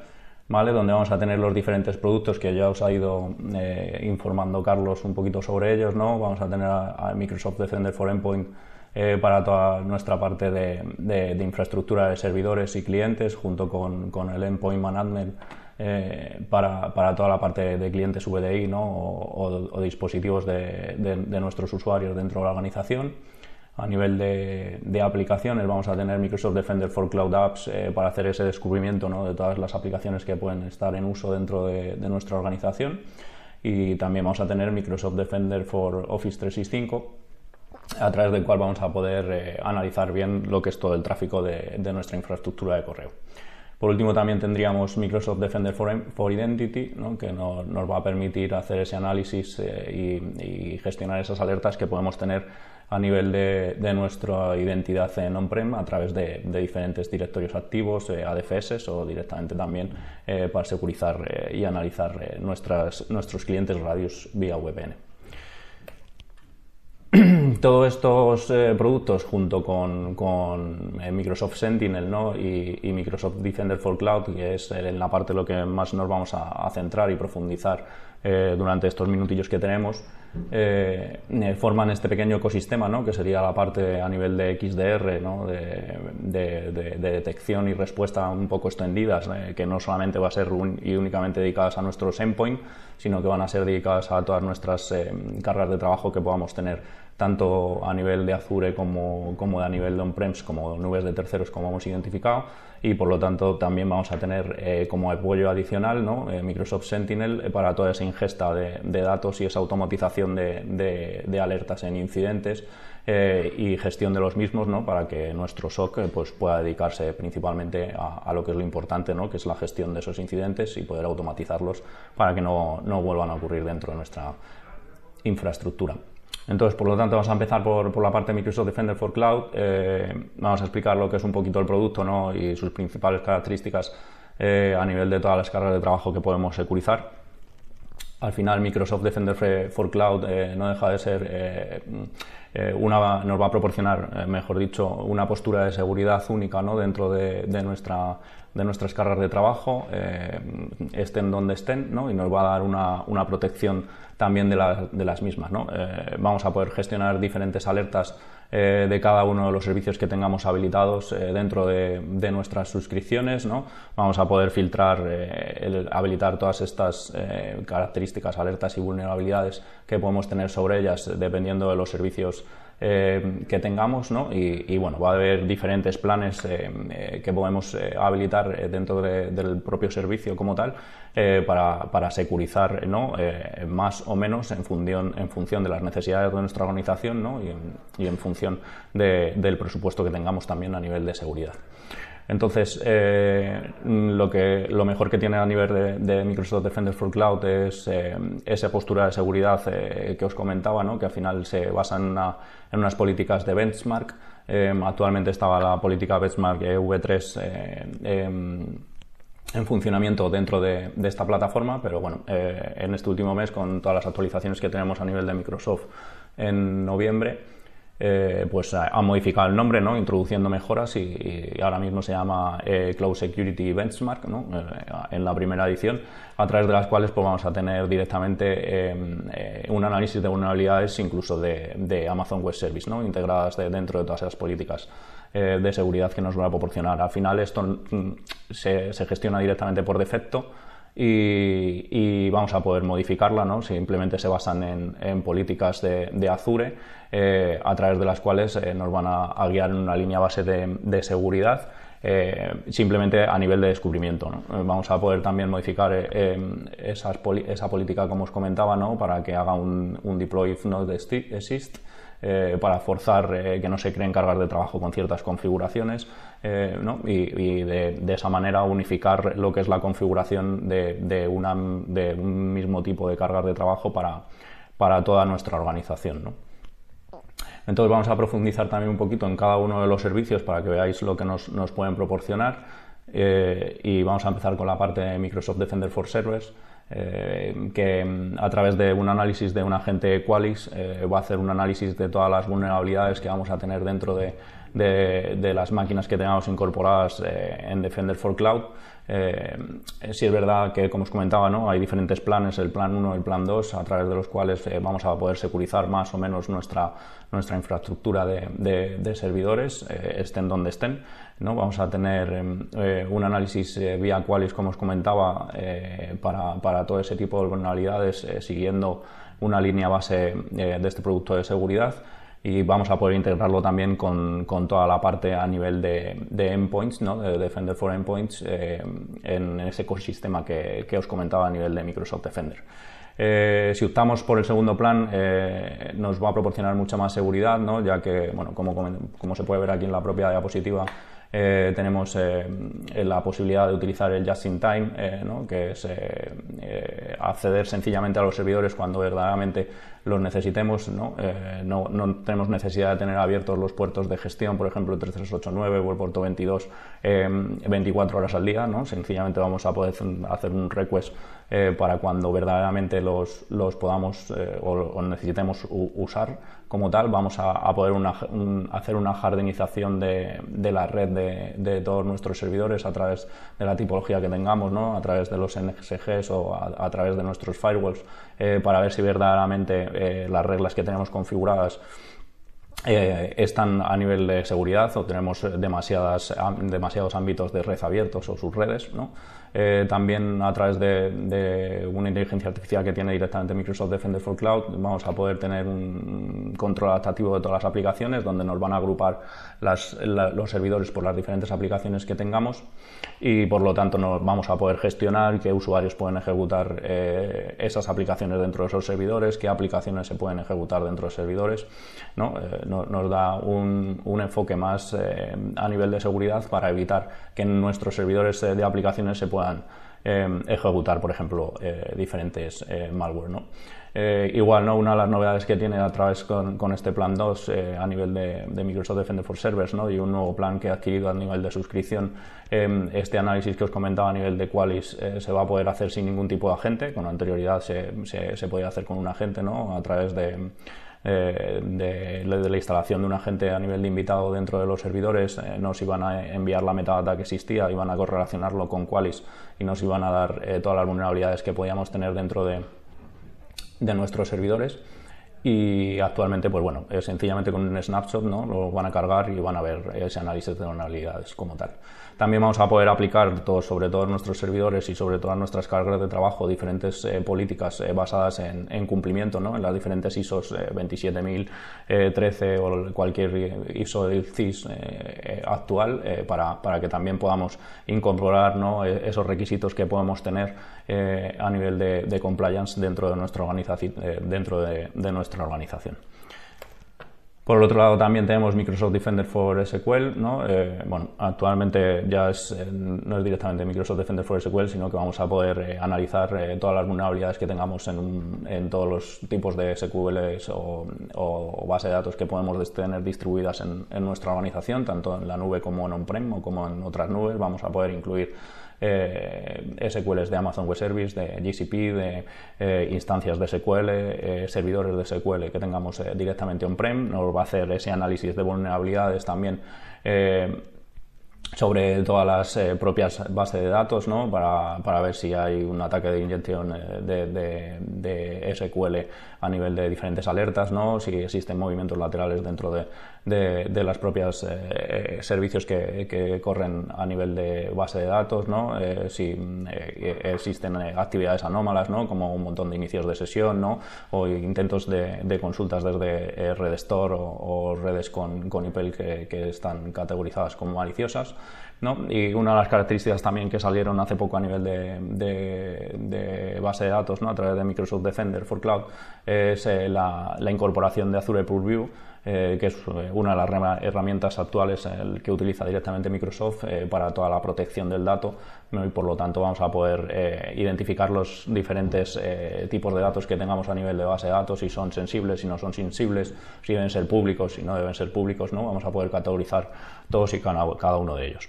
¿Vale? donde vamos a tener los diferentes productos que ya os ha ido eh, informando Carlos un poquito sobre ellos. ¿no? Vamos a tener a, a Microsoft Defender for Endpoint eh, para toda nuestra parte de, infraestructura de servidores y clientes, junto con, el Endpoint Management eh, para, toda la parte de clientes VDI ¿no? o, dispositivos de, nuestros usuarios dentro de la organización. A nivel de, aplicaciones vamos a tener Microsoft Defender for Cloud Apps eh, para hacer ese descubrimiento de todas las aplicaciones que pueden estar en uso dentro de nuestra organización. Y también vamos a tener Microsoft Defender for Office 365 a través del cual vamos a poder eh, analizar bien lo que es todo el tráfico de, nuestra infraestructura de correo. Por último, también tendríamos Microsoft Defender for, Identity, que nos va a permitir hacer ese análisis eh, y, gestionar esas alertas que podemos tener a nivel de, nuestra identidad en on-prem a través de, diferentes directorios activos, eh, ADFS o directamente también para securizar y analizar nuestros clientes radios vía VPN. todos estos eh, productos junto con, eh, Microsoft Sentinel y, Microsoft Defender for Cloud, que es en la parte en lo que más nos vamos a, centrar y profundizar eh, durante estos minutillos que tenemos, forman este pequeño ecosistema, que sería la parte a nivel de XDR, de, detección y respuesta un poco extendidas, que no solamente va a ser y únicamente dedicadas a nuestros endpoint, sino que van a ser dedicadas a todas nuestras cargas de trabajo que podamos tener tanto a nivel de Azure como, como a nivel de on-prems, como nubes de terceros, como hemos identificado, y por lo tanto también vamos a tener eh, como apoyo adicional ¿no? Eh, Microsoft Sentinel eh, para toda esa ingesta de, datos y esa automatización de, alertas en incidentes y gestión de los mismos ¿no? para que nuestro SOC pues, pueda dedicarse principalmente a, a, lo que es lo importante, ¿no? que es la gestión de esos incidentes y poder automatizarlos para que no, no vuelvan a ocurrir dentro de nuestra infraestructura. Entonces, por lo tanto, vamos a empezar por, la parte de Microsoft Defender for Cloud. Eh, vamos a explicar lo que es un poquito el producto y sus principales características eh, a nivel de todas las cargas de trabajo que podemos securizar. Al final, Microsoft Defender for Cloud eh, no deja de ser una, nos va a proporcionar, mejor dicho, una postura de seguridad única dentro de, de nuestra de nuestras cargas de trabajo, eh, estén donde estén, y nos va a dar una, protección también de, las mismas. Eh, vamos a poder gestionar diferentes alertas eh, de cada uno de los servicios que tengamos habilitados dentro de, nuestras suscripciones. ¿no? Vamos a poder filtrar, habilitar todas estas características, alertas y vulnerabilidades que podemos tener sobre ellas dependiendo de los servicios eh, que tengamos, ¿no? Y, bueno, va a haber diferentes planes eh, eh, que podemos habilitar dentro del propio servicio como tal para, para, securizar, ¿no? más o menos en función, en función de las necesidades de nuestra organización, Y en, función del presupuesto que tengamos también a nivel de seguridad. Entonces, eh, lo, mejor que tiene a nivel de, Microsoft Defender for Cloud es eh, esa postura de seguridad eh, que os comentaba, ¿no? que al final se basa en, unas políticas de benchmark. actualmente estaba la política benchmark V3 em, en funcionamiento dentro de, de, esta plataforma, pero bueno, en este último mes, con todas las actualizaciones que tenemos a nivel de Microsoft en noviembre, eh, pues ha, modificado el nombre, ¿no? introduciendo mejoras y, ahora mismo se llama eh, Cloud Security Benchmark eh, en la primera edición, a través de las cuales pues, vamos a tener directamente em, un análisis de vulnerabilidades incluso de, Amazon Web Service, ¿no? integradas dentro de todas esas políticas de seguridad que nos van a proporcionar. Al final esto mm, se, se gestiona directamente por defecto y, vamos a poder modificarla, ¿no? Simplemente se basan en, políticas de, Azure, eh, a través de las cuales eh, nos van a, guiar en una línea base de, seguridad. Eh, simplemente a nivel de descubrimiento. Vamos a poder también modificar em, esas esa política, como os comentaba, ¿no? para que haga un, un deploy if not exist eh, para forzar eh, que no se creen cargas de trabajo con ciertas configuraciones eh, y, de, esa manera unificar lo que es la configuración de, un mismo tipo de cargas de trabajo para, toda nuestra organización. Entonces vamos a profundizar también un poquito en cada uno de los servicios para que veáis lo que nos, pueden proporcionar y vamos a empezar con la parte de Microsoft Defender for Servers. Eh, que mm, a través de un análisis de un agente Qualys eh, va a hacer un análisis de todas las vulnerabilidades que vamos a tener dentro de, las máquinas que tengamos incorporadas eh, en Defender for Cloud. si es verdad que, como os comentaba, hay diferentes planes, el plan 1 y el plan 2, a través de los cuales vamos a poder securizar más o menos nuestra, infraestructura de servidores, estén donde estén. Vamos a tener em, eh, un análisis eh, vía Qualys, como os comentaba, eh, para, todo ese tipo de vulnerabilidades, siguiendo una línea base de este producto de seguridad. Y vamos a poder integrarlo también con, toda la parte a nivel de, endpoints, de Defender for Endpoints, en, ese ecosistema que, os comentaba a nivel de Microsoft Defender. si optamos por el segundo plan, nos va a proporcionar mucha más seguridad, ya que, como, como, se puede ver aquí en la propia diapositiva, eh, tenemos eh, la posibilidad de utilizar el just in time, eh, que es acceder sencillamente a los servidores cuando verdaderamente los necesitemos. ¿no? Eh, no, no, tenemos necesidad de tener abiertos los puertos de gestión, por ejemplo, el 3389 o el puerto 22, 24 em, horas al día. ¿no? Sencillamente vamos a poder hacer un request eh, para cuando verdaderamente los, los podamos eh, o, necesitemos usar como tal. Vamos a, poder una, hacer una jardinización de, de la red de, todos nuestros servidores a través de la tipología que tengamos, ¿no? a través de los NSGs o a través de nuestros firewalls eh, para ver si verdaderamente eh, las reglas que tenemos configuradas eh, están a nivel de seguridad o tenemos demasiadas, demasiados ámbitos de red abiertos o subredes, ¿no? Eh, también a través de, una inteligencia artificial que tiene directamente Microsoft Defender for Cloud, vamos a poder tener un control adaptativo de todas las aplicaciones, donde nos van a agrupar los servidores por las diferentes aplicaciones que tengamos y por lo tanto nos vamos a poder gestionar qué usuarios pueden ejecutar eh, esas aplicaciones dentro de esos servidores, qué aplicaciones se pueden ejecutar dentro de servidores. Eh, ¿no? nos da un, enfoque más a nivel de seguridad para evitar que en nuestros servidores de aplicaciones se puedan Em, ejecutar, por ejemplo, eh, diferentes eh, malware. ¿no? Eh, igual, ¿no? una de las novedades que tiene a través con, este plan 2 a nivel de, Microsoft Defender for Servers y un nuevo plan que ha adquirido a nivel de suscripción, em, este análisis que os comentaba a nivel de Qualys se va a poder hacer sin ningún tipo de agente, con anterioridad se, podía hacer con un agente ¿no? a través de eh, de, la instalación de un agente a nivel de invitado dentro de los servidores, eh, nos iban a enviar la metadata que existía, iban a correlacionarlo con Qualys y nos iban a dar eh, todas las vulnerabilidades que podíamos tener dentro de, nuestros servidores y actualmente pues bueno sencillamente con un snapshot no lo van a cargar y van a ver ese análisis de vulnerabilidades como tal también vamos a poder aplicar sobre todos nuestros servidores y sobre todas nuestras cargas de trabajo diferentes eh, políticas eh, basadas en, cumplimiento, en las diferentes ISOs 27013 eh, o cualquier ISO del CIS actual para, que también podamos incorporar e-, esos requisitos que podemos tener a nivel de, compliance dentro de nuestra organización. dentro de nuestra organización. Por el otro lado también tenemos Microsoft Defender for SQL, eh, bueno, actualmente ya eh, no es directamente Microsoft Defender for SQL, sino que vamos a poder eh, analizar todas las vulnerabilidades que tengamos en, todos los tipos de SQLs o, o base de datos que podemos tener distribuidas en, en nuestra organización, tanto en la nube como en on-prem o como en otras nubes. Vamos a poder incluir eh, SQLs de Amazon Web Service, de GCP, de eh, instancias de SQL, eh, servidores de SQL que tengamos eh, directamente on-prem. Nos va a hacer ese análisis de vulnerabilidades también sobre todas las propias bases de datos, Para, ver si hay un ataque de inyección de, de, SQL a nivel de diferentes alertas, ¿no? Si existen movimientos laterales dentro de de, las propias eh, eh, servicios que, corren a nivel de base de datos, ¿no? Eh, si existen actividades anómalas, ¿no? Como un montón de inicios de sesión, ¿no? O intentos de, consultas desde red Store o, redes con, con IPL que, están categorizadas como maliciosas. Y una de las características también que salieron hace poco a nivel de, base de datos, ¿no? a través de Microsoft Defender for Cloud, es la, la, incorporación de Azure Purview eh, que es eh, una de las herramientas actuales eh, que utiliza directamente Microsoft para toda la protección del dato y por lo tanto vamos a poder identificar los diferentes tipos de datos que tengamos a nivel de base de datos, si son sensibles, si no son sensibles, si deben ser públicos, si no deben ser públicos, ¿no? vamos a poder categorizar todos y cada uno de ellos.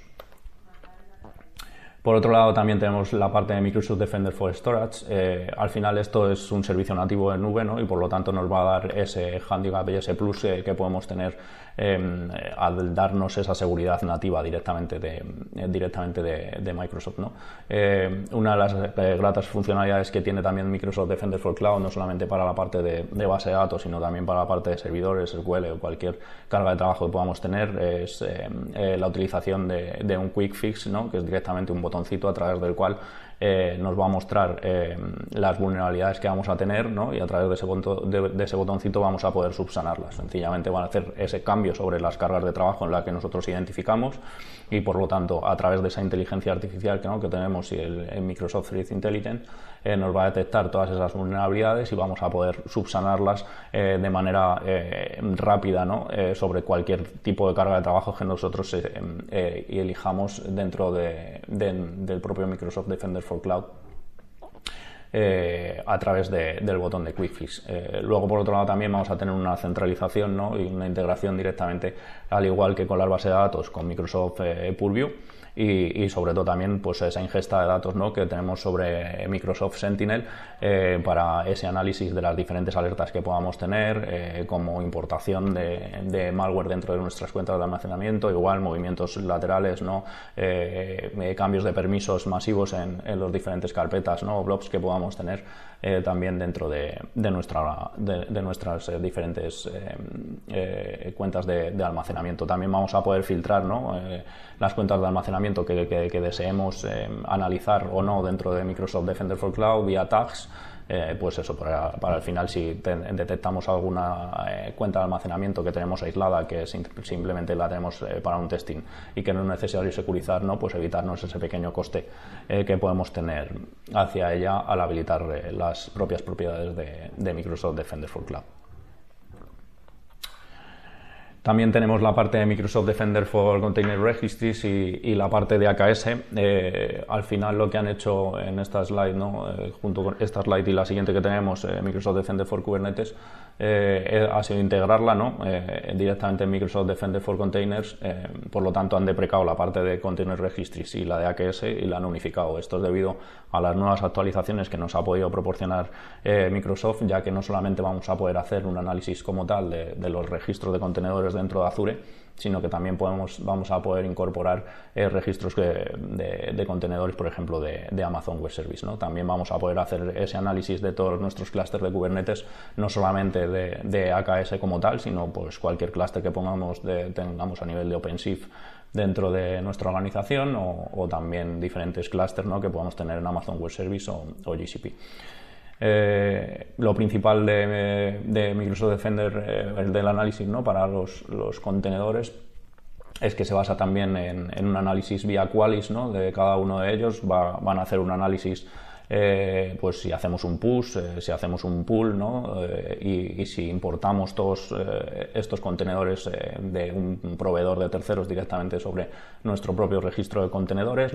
Por otro lado, también tenemos la parte de Microsoft Defender for Storage. Eh, al final, esto es un servicio nativo de nube y por lo tanto nos va a dar ese handicap y ese plus eh, que podemos tener Em, al darnos esa seguridad nativa directamente de, directamente de, Microsoft. ¿no? Em, una de las eh, gratas funcionalidades que tiene también Microsoft Defender for Cloud, no solamente para la parte de, base de datos, sino también para la parte de servidores, SQL o cualquier carga de trabajo que podamos tener, es em, eh, la utilización de, de, un quick fix, ¿no? que es directamente un botoncito a través del cual eh, nos va a mostrar eh, las vulnerabilidades que vamos a tener ¿no? y a través de ese, de, ese, botoncito vamos a poder subsanarlas. Sencillamente van a hacer ese cambio sobre las cargas de trabajo en la que nosotros identificamos y por lo tanto a través de esa inteligencia artificial que, ¿no? que tenemos y el, Microsoft Threat Intelligent eh, nos va a detectar todas esas vulnerabilidades y vamos a poder subsanarlas de manera rápida ¿no? sobre cualquier tipo de carga de trabajo que nosotros elijamos dentro del propio Microsoft Defender for Cloud eh, a través del botón de Quickfix. Eh, luego, por otro lado, también vamos a tener una centralización y una integración directamente, al igual que con las bases de datos, con Microsoft eh, Purview y, sobre todo también pues esa ingesta de datos ¿no? que tenemos sobre Microsoft Sentinel eh, para ese análisis de las diferentes alertas que podamos tener, eh, como importación de, malware dentro de nuestras cuentas de almacenamiento, igual movimientos laterales, ¿no? Eh, cambios de permisos masivos en, las los diferentes carpetas ¿no? o blobs que podamos tener eh, también dentro de, de nuestras eh, diferentes eh, cuentas de, almacenamiento. También vamos a poder filtrar las cuentas de almacenamiento que, que deseemos analizar o no dentro de Microsoft Defender for Cloud vía tags eh, pues eso, para, el final, si detectamos alguna eh, cuenta de almacenamiento que tenemos aislada, que simplemente la tenemos eh, para un testing y que no es necesario securizar, ¿no? pues evitarnos ese pequeño coste que podemos tener hacia ella al habilitar las propias propiedades de, de Microsoft Defender for Cloud. También tenemos la parte de Microsoft Defender for Container Registries y, la parte de AKS. Eh, al final lo que han hecho en esta slide, ¿no? Eh, junto con esta slide y la siguiente que tenemos, eh, Microsoft Defender for Kubernetes, ha sido integrarla directamente en Microsoft Defender for Containers. por lo tanto, han deprecado la parte de Container Registries y la de AKS y la han unificado. Esto es debido a las nuevas actualizaciones que nos ha podido proporcionar Microsoft, ya que no solamente vamos a poder hacer un análisis como tal de los registros de contenedores dentro de Azure, sino que también podemos, vamos a poder incorporar eh, registros de, contenedores, por ejemplo, de, Amazon Web Service. ¿no? También vamos a poder hacer ese análisis de todos nuestros clústeres de Kubernetes, no solamente de, AKS como tal, sino pues cualquier clúster que pongamos tengamos a nivel de OpenShift dentro de nuestra organización o, también diferentes clústeres ¿no? que podamos tener en Amazon Web Service o GCP. Eh, lo principal de, de Microsoft Defender, eh, el del análisis para los, contenedores, es que se basa también en, un análisis vía Qualys ¿no? de cada uno de ellos. Va, van a hacer un análisis eh, pues si hacemos un push, eh, si hacemos un pull, eh, y, si importamos todos estos contenedores de un proveedor de terceros directamente sobre nuestro propio registro de contenedores,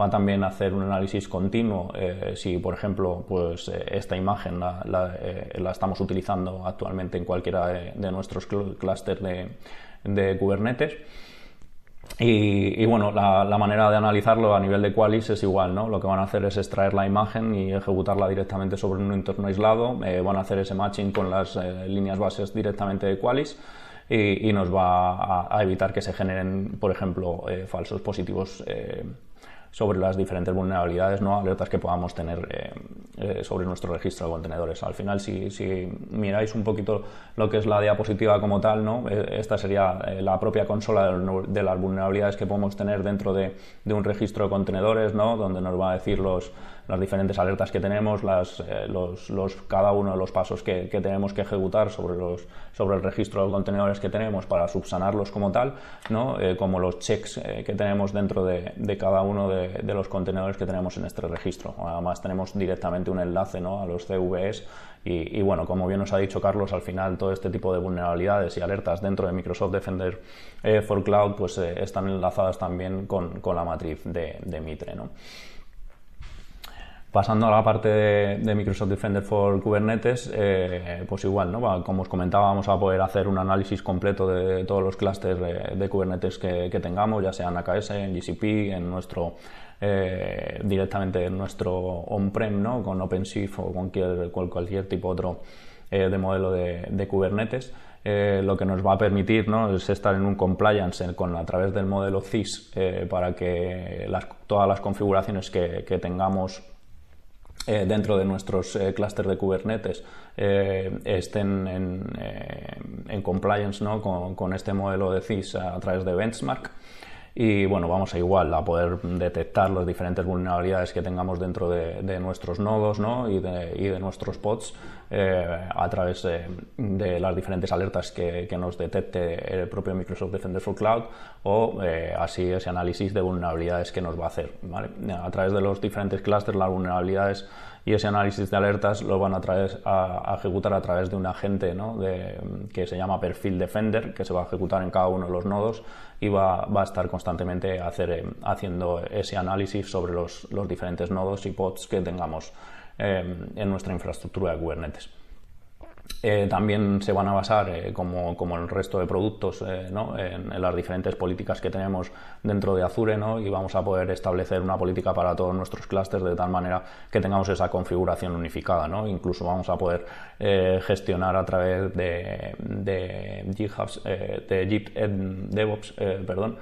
Va también a hacer un análisis continuo si, por ejemplo, pues esta imagen la, estamos utilizando actualmente en cualquiera de, nuestros clústeres de Kubernetes. Y, bueno, la, manera de analizarlo a nivel de Qualys es igual, ¿no? Lo que van a hacer es extraer la imagen y ejecutarla directamente sobre un entorno aislado, eh, van a hacer ese matching con las eh, líneas bases directamente de Qualys y, nos va a, evitar que se generen, por ejemplo, eh, falsos positivos sobre las diferentes vulnerabilidades, no alertas que podamos tener eh, eh, sobre nuestro registro de contenedores. Al final, si, si, miráis un poquito lo que es la diapositiva como tal, ¿no? Eh, esta sería la propia consola de, las vulnerabilidades que podemos tener dentro de, de un registro de contenedores, ¿no? donde nos va a decir los las diferentes alertas que tenemos, las, eh, los, cada uno de los pasos que, tenemos que ejecutar sobre, los, sobre el registro de contenedores que tenemos para subsanarlos como tal, eh, como los checks eh, que tenemos dentro de, cada uno de, los contenedores que tenemos en este registro. Además tenemos directamente un enlace a los CVEs y, bueno, como bien nos ha dicho Carlos, al final todo este tipo de vulnerabilidades y alertas dentro de Microsoft Defender for Cloud pues, están enlazadas también con, la matriz de, Mitre. ¿no? Pasando a la parte de, Microsoft Defender for Kubernetes, eh, pues igual, como os comentaba, vamos a poder hacer un análisis completo de todos los clústeres de, Kubernetes que, tengamos, ya sea en AKS, en GCP, en nuestro eh, directamente en nuestro on-prem, con OpenShift o cualquier, cualquier tipo otro eh, de modelo de, Kubernetes. lo que nos va a permitir es estar en un compliance con, a través del modelo CIS para que todas las configuraciones que tengamos eh, dentro de nuestros eh, clústeres de Kubernetes eh, estén en, compliance ¿no? con, este modelo de CIS a través de benchmark y bueno, vamos a igual a poder detectar las diferentes vulnerabilidades que tengamos dentro de, nuestros nodos y, de, nuestros pods eh, a través de, las diferentes alertas que, nos detecte el propio Microsoft Defender for Cloud o eh, así ese análisis de vulnerabilidades que nos va a hacer. A través de los diferentes clusters las vulnerabilidades y ese análisis de alertas lo van a, traer a, ejecutar a través de un agente de, que se llama perfil defender, que se va a ejecutar en cada uno de los nodos y va, a estar constantemente hacer, em, haciendo ese análisis sobre los, diferentes nodos y pods que tengamos em, en nuestra infraestructura de Kubernetes. Eh, también se van a basar, eh, como, el resto de productos, eh, en, las diferentes políticas que tenemos dentro de Azure, y vamos a poder establecer una política para todos nuestros clústeres de tal manera que tengamos esa configuración unificada. ¿no? Incluso vamos a poder gestionar a través de, de, GitHubs, de Git DevOps, perdón,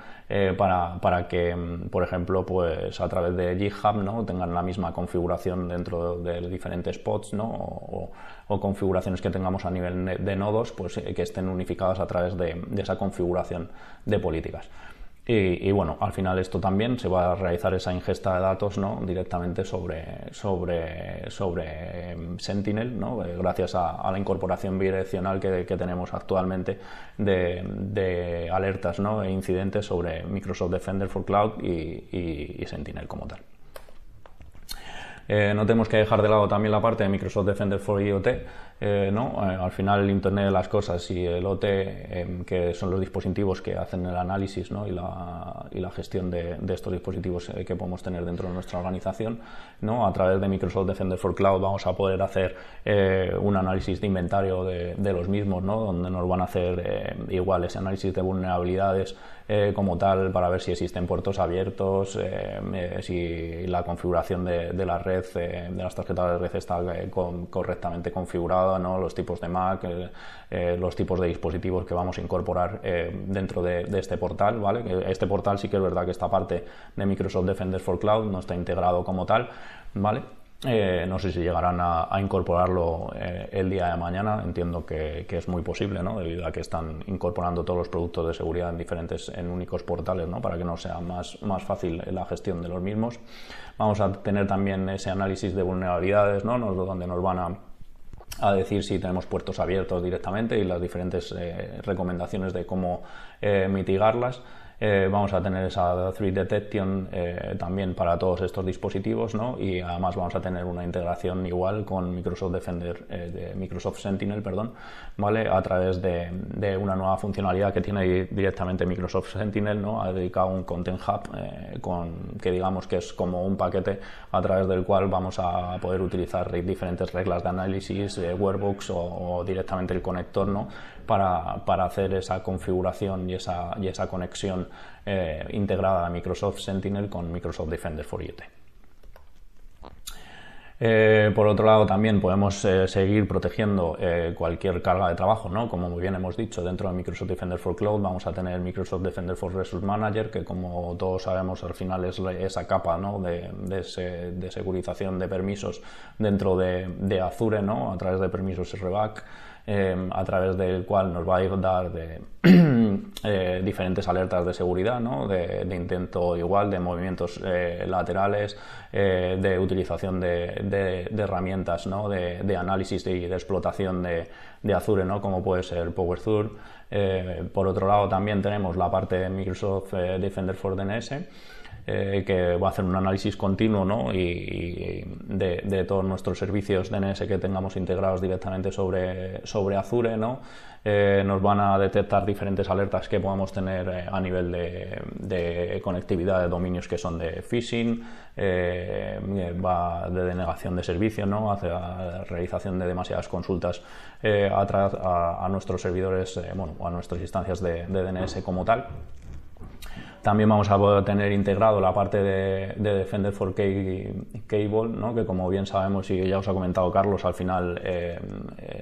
para, que, mm, por ejemplo, pues a través de GitHub ¿no? tengan la misma configuración dentro de, diferentes pods ¿no? o configuraciones que tengamos a nivel de nodos, pues eh, que estén unificadas a través de, esa configuración de políticas. Y, bueno, al final esto también se va a realizar esa ingesta de datos ¿no? directamente sobre, sobre, sobre em, Sentinel, ¿no? Eh, gracias a, la incorporación bidireccional que, tenemos actualmente de, alertas ¿no? e incidentes sobre Microsoft Defender for Cloud y Sentinel como tal. Eh, no tenemos que dejar de lado también la parte de Microsoft Defender for IoT, eh, ¿no? Eh, al final el Internet de las Cosas y el OT, eh, que son los dispositivos que hacen el análisis ¿no? y, la, gestión de, estos dispositivos que podemos tener dentro de nuestra organización, ¿no? a través de Microsoft Defender for Cloud vamos a poder hacer un análisis de inventario de, los mismos, ¿no? donde nos van a hacer igual ese análisis de vulnerabilidades como tal para ver si existen puertos abiertos, si la configuración de, la red, de las tarjetas de red está correctamente configurada los tipos de Mac, eh, eh, los tipos de dispositivos que vamos a incorporar eh, dentro de, este portal. ¿vale? Este portal sí que es verdad que esta parte de Microsoft Defender for Cloud no está integrado como tal. ¿vale? no sé si llegarán a, incorporarlo el día de mañana, entiendo que, es muy posible, ¿no? debido a que están incorporando todos los productos de seguridad en diferentes, en únicos portales, ¿no? para que no sea más, más fácil la gestión de los mismos. Vamos a tener también ese análisis de vulnerabilidades, ¿no? donde nos van a a decir si tenemos puertos abiertos directamente y las diferentes eh, recomendaciones de cómo eh, mitigarlas. Eh, vamos a tener esa Threat Detection eh, también para todos estos dispositivos, ¿no? Y además vamos a tener una integración igual con Microsoft Defender, eh, de Microsoft Sentinel, perdón, ¿vale? A través de, una nueva funcionalidad que tiene directamente Microsoft Sentinel, ¿no? Ha dedicado un Content Hub con, que digamos que es como un paquete a través del cual vamos a poder utilizar diferentes reglas de análisis, de o, o directamente el conector, ¿no? Para, para, hacer esa configuración y esa, y esa conexión eh, integrada a Microsoft Sentinel con Microsoft Defender for IoT. Eh, por otro lado, también podemos eh, seguir protegiendo cualquier carga de trabajo, ¿no? Como muy bien hemos dicho, dentro de Microsoft Defender for Cloud vamos a tener Microsoft Defender for Resource Manager, que como todos sabemos, al final es esa capa ¿no? de, de, de, segurización de permisos dentro de, Azure, ¿no? A través de permisos RBAC. Em, a través del cual nos va a ir dar de, eh, diferentes alertas de seguridad, de, intento igual, de movimientos eh, laterales, eh, de utilización de, herramientas, de, análisis y de explotación de, Azure, ¿no? como puede ser PowerSure. por otro lado, también tenemos la parte de Microsoft Defender for DNS eh, que va a hacer un análisis continuo y, de, todos nuestros servicios DNS que tengamos integrados directamente sobre, Azure. Eh, nos van a detectar diferentes alertas que podamos tener eh, a nivel de, conectividad de dominios que son de phishing, de denegación de servicio, ¿no? hacia realización de demasiadas consultas a, a, nuestros servidores, bueno, a nuestras instancias de DNS como tal. También vamos a poder tener integrado la parte de, Defender for k Cable, ¿no? que como bien sabemos y ya os ha comentado Carlos, al final eh,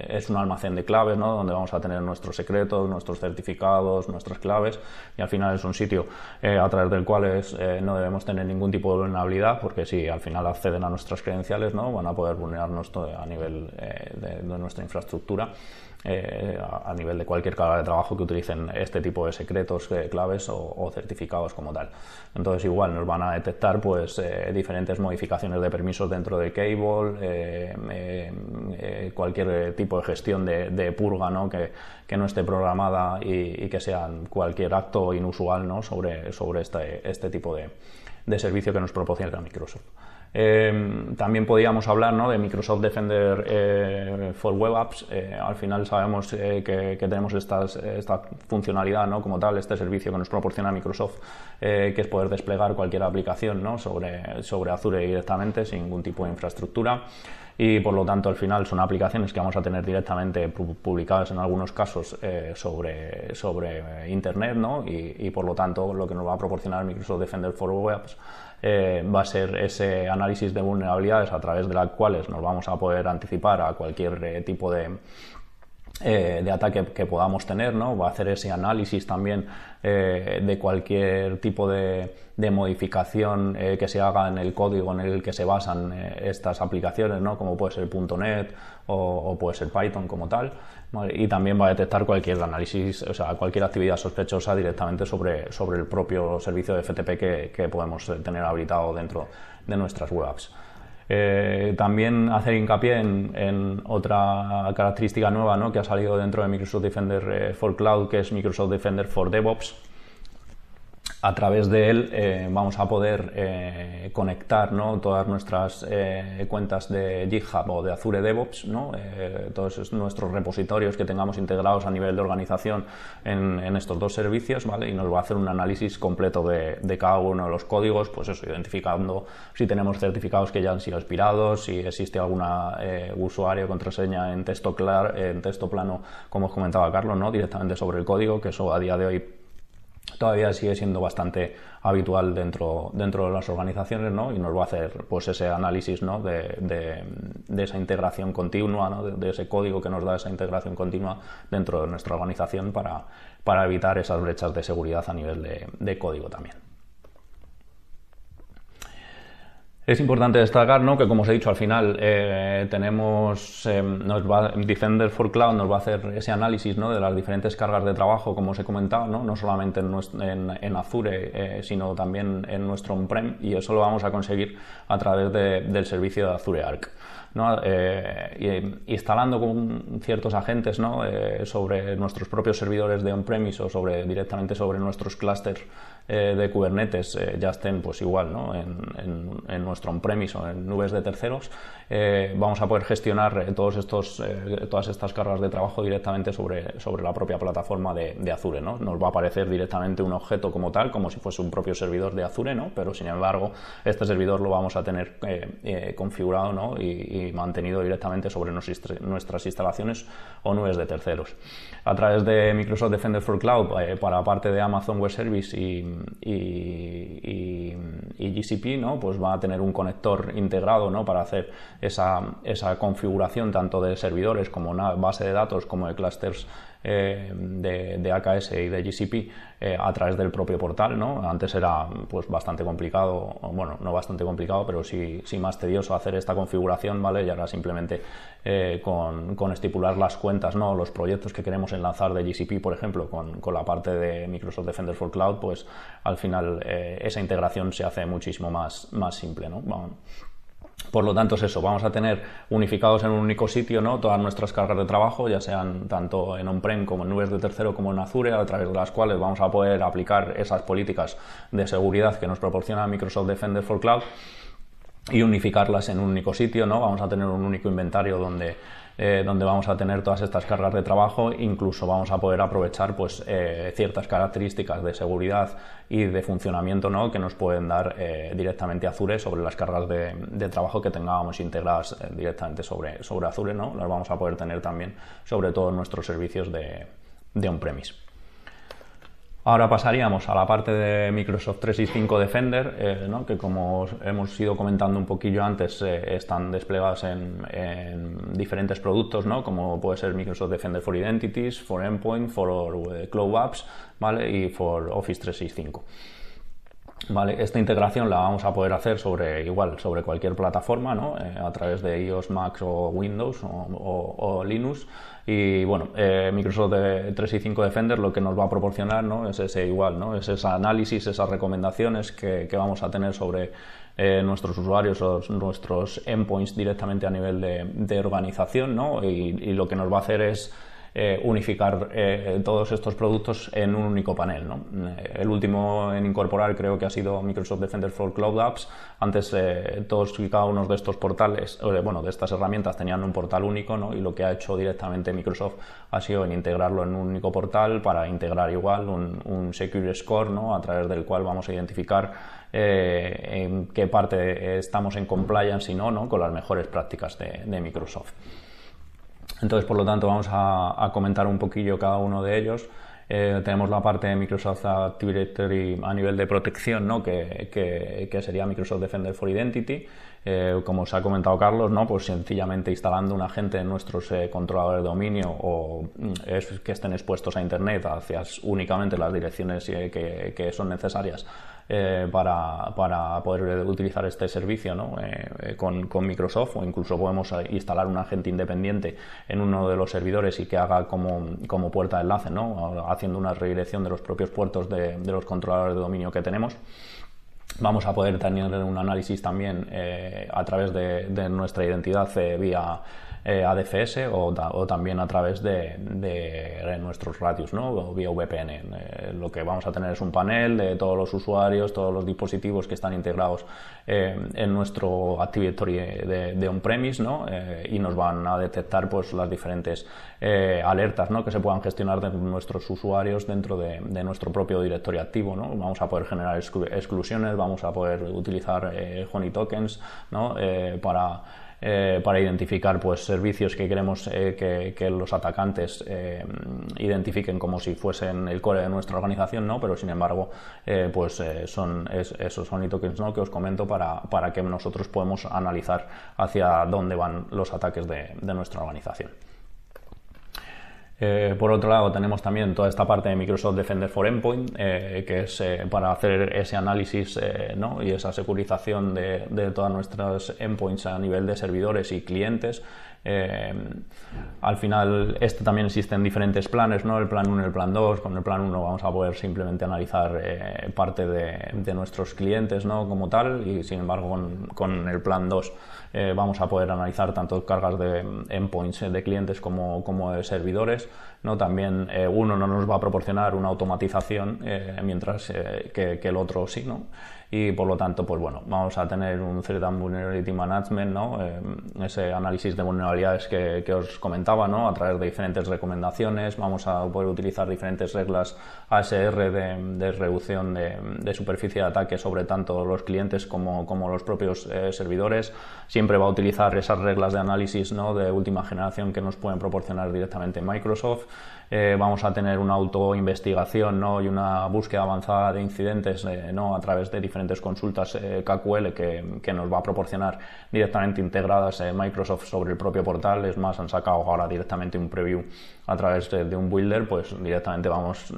es un almacén de claves, donde vamos a tener nuestros secretos, nuestros certificados, nuestras claves, y al final es un sitio eh, a través del cual eh, no debemos tener ningún tipo de vulnerabilidad, porque si al final acceden a nuestras credenciales, van a poder vulnerarnos a nivel de nuestra infraestructura. Eh, a nivel de cualquier carga de trabajo que utilicen este tipo de secretos, eh, claves o, certificados como tal. Entonces igual nos van a detectar pues eh, diferentes modificaciones de permisos dentro de cable, cualquier tipo de gestión de, purga Que, no esté programada y, que sea cualquier acto inusual sobre, sobre este, este tipo de, de servicio que nos proporciona Microsoft. Em, también podíamos hablar ¿no? de Microsoft Defender eh, for Web Apps. Eh, al final sabemos eh, que, tenemos esta funcionalidad ¿no? como tal, este servicio que nos proporciona Microsoft, que es poder desplegar cualquier aplicación ¿no? sobre, sobre Azure directamente sin ningún tipo de infraestructura y por lo tanto al final son aplicaciones que vamos a tener directamente publicadas en algunos casos sobre, sobre Internet ¿no? y, y, por lo tanto lo que nos va a proporcionar Microsoft Defender for Web Apps eh, va a ser ese análisis de vulnerabilidades a través de las cuales nos vamos a poder anticipar a cualquier eh, tipo de, eh, de ataque que podamos tener, ¿no? Va a hacer ese análisis también eh, de cualquier tipo de, modificación eh, que se haga en el código en el que se basan estas aplicaciones, ¿no? Como puede ser .NET o, puede ser Python como tal. Y también va a detectar cualquier análisis, o sea, cualquier actividad sospechosa directamente sobre, el propio servicio de FTP que, que podemos tener habilitado dentro de nuestras web apps. Eh, también hacer hincapié en, otra característica nueva que ha salido dentro de Microsoft Defender eh, for Cloud, que es Microsoft Defender for DevOps a través de él eh, vamos a poder eh, conectar ¿no? todas nuestras eh, cuentas de GitHub o de Azure DevOps, ¿no? todos nuestros repositorios que tengamos integrados a nivel de organización en, estos dos servicios, ¿vale? y nos va a hacer un análisis completo de, cada uno de los códigos, pues eso, identificando si tenemos certificados que ya han sido expirados, si existe alguna usuario contraseña en texto, claro en texto plano, como os comentaba Carlos, ¿no? directamente sobre el código, que eso a día de hoy todavía sigue siendo bastante habitual dentro, dentro de las organizaciones y nos va a hacer pues, ese análisis de, esa integración continua, ¿no? de, ese código que nos da esa integración continua dentro de nuestra organización para, para evitar esas brechas de seguridad a nivel de código también. Es importante destacar que, como os he dicho, al final eh, tenemos, eh, nos va, Defender for Cloud nos va a hacer ese análisis de las diferentes cargas de trabajo, como os he comentado, no, solamente en, Azure, eh, sino también en nuestro on-prem, y eso lo vamos a conseguir a través del servicio de Azure Arc. instalando con ciertos agentes sobre nuestros propios servidores de on-premise o directamente sobre nuestros clusters. Eh, de Kubernetes eh, ya estén pues igual ¿no? en, nuestro on-premise o en nubes de terceros, eh, vamos a poder gestionar todos estos, todas estas cargas de trabajo directamente sobre, sobre la propia plataforma de, Azure. ¿no? Nos va a aparecer directamente un objeto como tal, como si fuese un propio servidor de Azure, ¿no? pero sin embargo este servidor lo vamos a tener configurado ¿no? y, mantenido directamente sobre nuestras instalaciones o nubes de terceros. A través de Microsoft Defender for Cloud, para parte de Amazon Web Service y y, GCP ¿no? pues va a tener un conector integrado ¿no? para hacer esa, esa configuración tanto de servidores como una base de datos como de clusters eh, de, AKS y de GCP eh, a través del propio portal, ¿no? Antes era pues bastante complicado, bueno, no bastante complicado, pero sí, más tedioso hacer esta configuración, ¿vale? Y ahora simplemente eh, con, estipular las cuentas, ¿no? Los proyectos que queremos enlazar de GCP, por ejemplo, con, la parte de Microsoft Defender for Cloud, pues al final esa integración se hace muchísimo más, más simple, ¿no? Por lo tanto, es eso, vamos a tener unificados en un único sitio ¿no? todas nuestras cargas de trabajo, ya sean tanto en on-prem como en nubes de tercero como en Azure, a través de las cuales vamos a poder aplicar esas políticas de seguridad que nos proporciona Microsoft Defender for Cloud y unificarlas en un único sitio, ¿no? Vamos a tener un único inventario donde, eh, donde vamos a tener todas estas cargas de trabajo, incluso vamos a poder aprovechar pues, eh, ciertas características de seguridad y de funcionamiento que nos pueden dar eh, directamente Azure sobre las cargas de, trabajo que tengamos integradas directamente sobre, sobre Azure, ¿no? Las vamos a poder tener también sobre todos nuestros servicios de, de on-premise. Ahora pasaríamos a la parte de Microsoft 365 Defender, eh, que como hemos ido comentando un poquillo antes, eh, están desplegadas en, diferentes productos, ¿no? como puede ser Microsoft Defender for Identities, for Endpoint, for Cloud Apps y for Office 365. Vale, esta integración la vamos a poder hacer sobre igual, sobre cualquier plataforma, ¿no? Eh, a través de iOS, Max o Windows o, Linux. Y bueno, eh, Microsoft 3 y 365 Defender lo que nos va a proporcionar ¿no? es ese igual, ¿no? Es ese análisis, esas recomendaciones que, vamos a tener sobre eh, nuestros usuarios o nuestros endpoints directamente a nivel de, de organización, ¿no? y lo que nos va a hacer es eh, unificar eh, eh, todos estos productos en un único panel. el último en incorporar creo que ha sido Microsoft Defender for Cloud Apps. Antes todos y cada uno de estos portales, bueno, de estas herramientas tenían un portal único y lo que ha hecho directamente Microsoft ha sido en integrarlo en un único portal para integrar igual un, Secure Score a través del cual vamos a identificar en qué parte estamos en compliance y no, ¿no? con las mejores prácticas de Microsoft. Entonces, por lo tanto, vamos a, comentar un poquillo cada uno de ellos. Eh, tenemos la parte de Microsoft Active Directory a nivel de protección, ¿no? que, que, sería Microsoft Defender for Identity. Eh, como os ha comentado Carlos, ¿no? pues sencillamente instalando un agente en nuestros eh, controladores de dominio o mm, que estén expuestos a Internet hacia únicamente las direcciones que, que son necesarias eh, para, para, poder utilizar este servicio eh, eh, con, Microsoft o incluso podemos instalar un agente independiente en uno de los servidores y que haga como, como puerta de enlace, ¿no? haciendo una redirección de los propios puertos de, los controladores de dominio que tenemos vamos a poder tener un análisis también a través de, nuestra identidad vía eh, ADFS o, también a través de, nuestros radios, ¿no? O vía VPN. Eh, lo que vamos a tener es un panel de todos los usuarios, todos los dispositivos que están integrados eh, en nuestro Active de, de on-premise, ¿no? y nos van a detectar pues las diferentes alertas, ¿no? Que se puedan gestionar de nuestros usuarios dentro de, nuestro propio directorio activo, ¿no? Vamos a poder generar exclusiones, vamos a poder utilizar honey tokens, ¿no? para eh, para identificar pues, servicios que queremos eh, que, los atacantes eh, identifiquen como si fuesen el core de nuestra organización, pero sin embargo pues, son esos son tokens que os comento para, que nosotros podemos analizar hacia dónde van los ataques de nuestra organización. Eh, por otro lado, tenemos también toda esta parte de Microsoft Defender for Endpoint, eh, que es eh, para hacer ese análisis ¿no? y esa securización de todas nuestras endpoints a nivel de servidores y clientes eh, al final, este también existen diferentes planes, ¿no? El plan 1 y el plan 2. Con el plan 1 vamos a poder simplemente analizar eh, parte de, nuestros clientes, ¿no? Como tal, y sin embargo, con, el plan 2 eh, vamos a poder analizar tanto cargas de endpoints de clientes como, de servidores, ¿no? También uno no nos va a proporcionar una automatización, mientras que, que, el otro sí, ¿no? y por lo tanto, pues bueno, vamos a tener un Threat Vulnerability Management, ¿no? Eh, ese análisis de vulnerabilidades que, que, os comentaba, ¿no? A través de diferentes recomendaciones, vamos a poder utilizar diferentes reglas ASR de, reducción de, superficie de ataque sobre tanto los clientes como, como los propios eh, servidores. Siempre va a utilizar esas reglas de análisis, ¿no? De última generación que nos pueden proporcionar directamente Microsoft. Eh, vamos a tener una autoinvestigación ¿no? y una búsqueda avanzada de incidentes eh, ¿no? a través de diferentes consultas eh, KQL que, que, nos va a proporcionar directamente integradas Microsoft sobre el propio portal. Es más, han sacado ahora directamente un preview a través de, un builder, pues directamente vamos,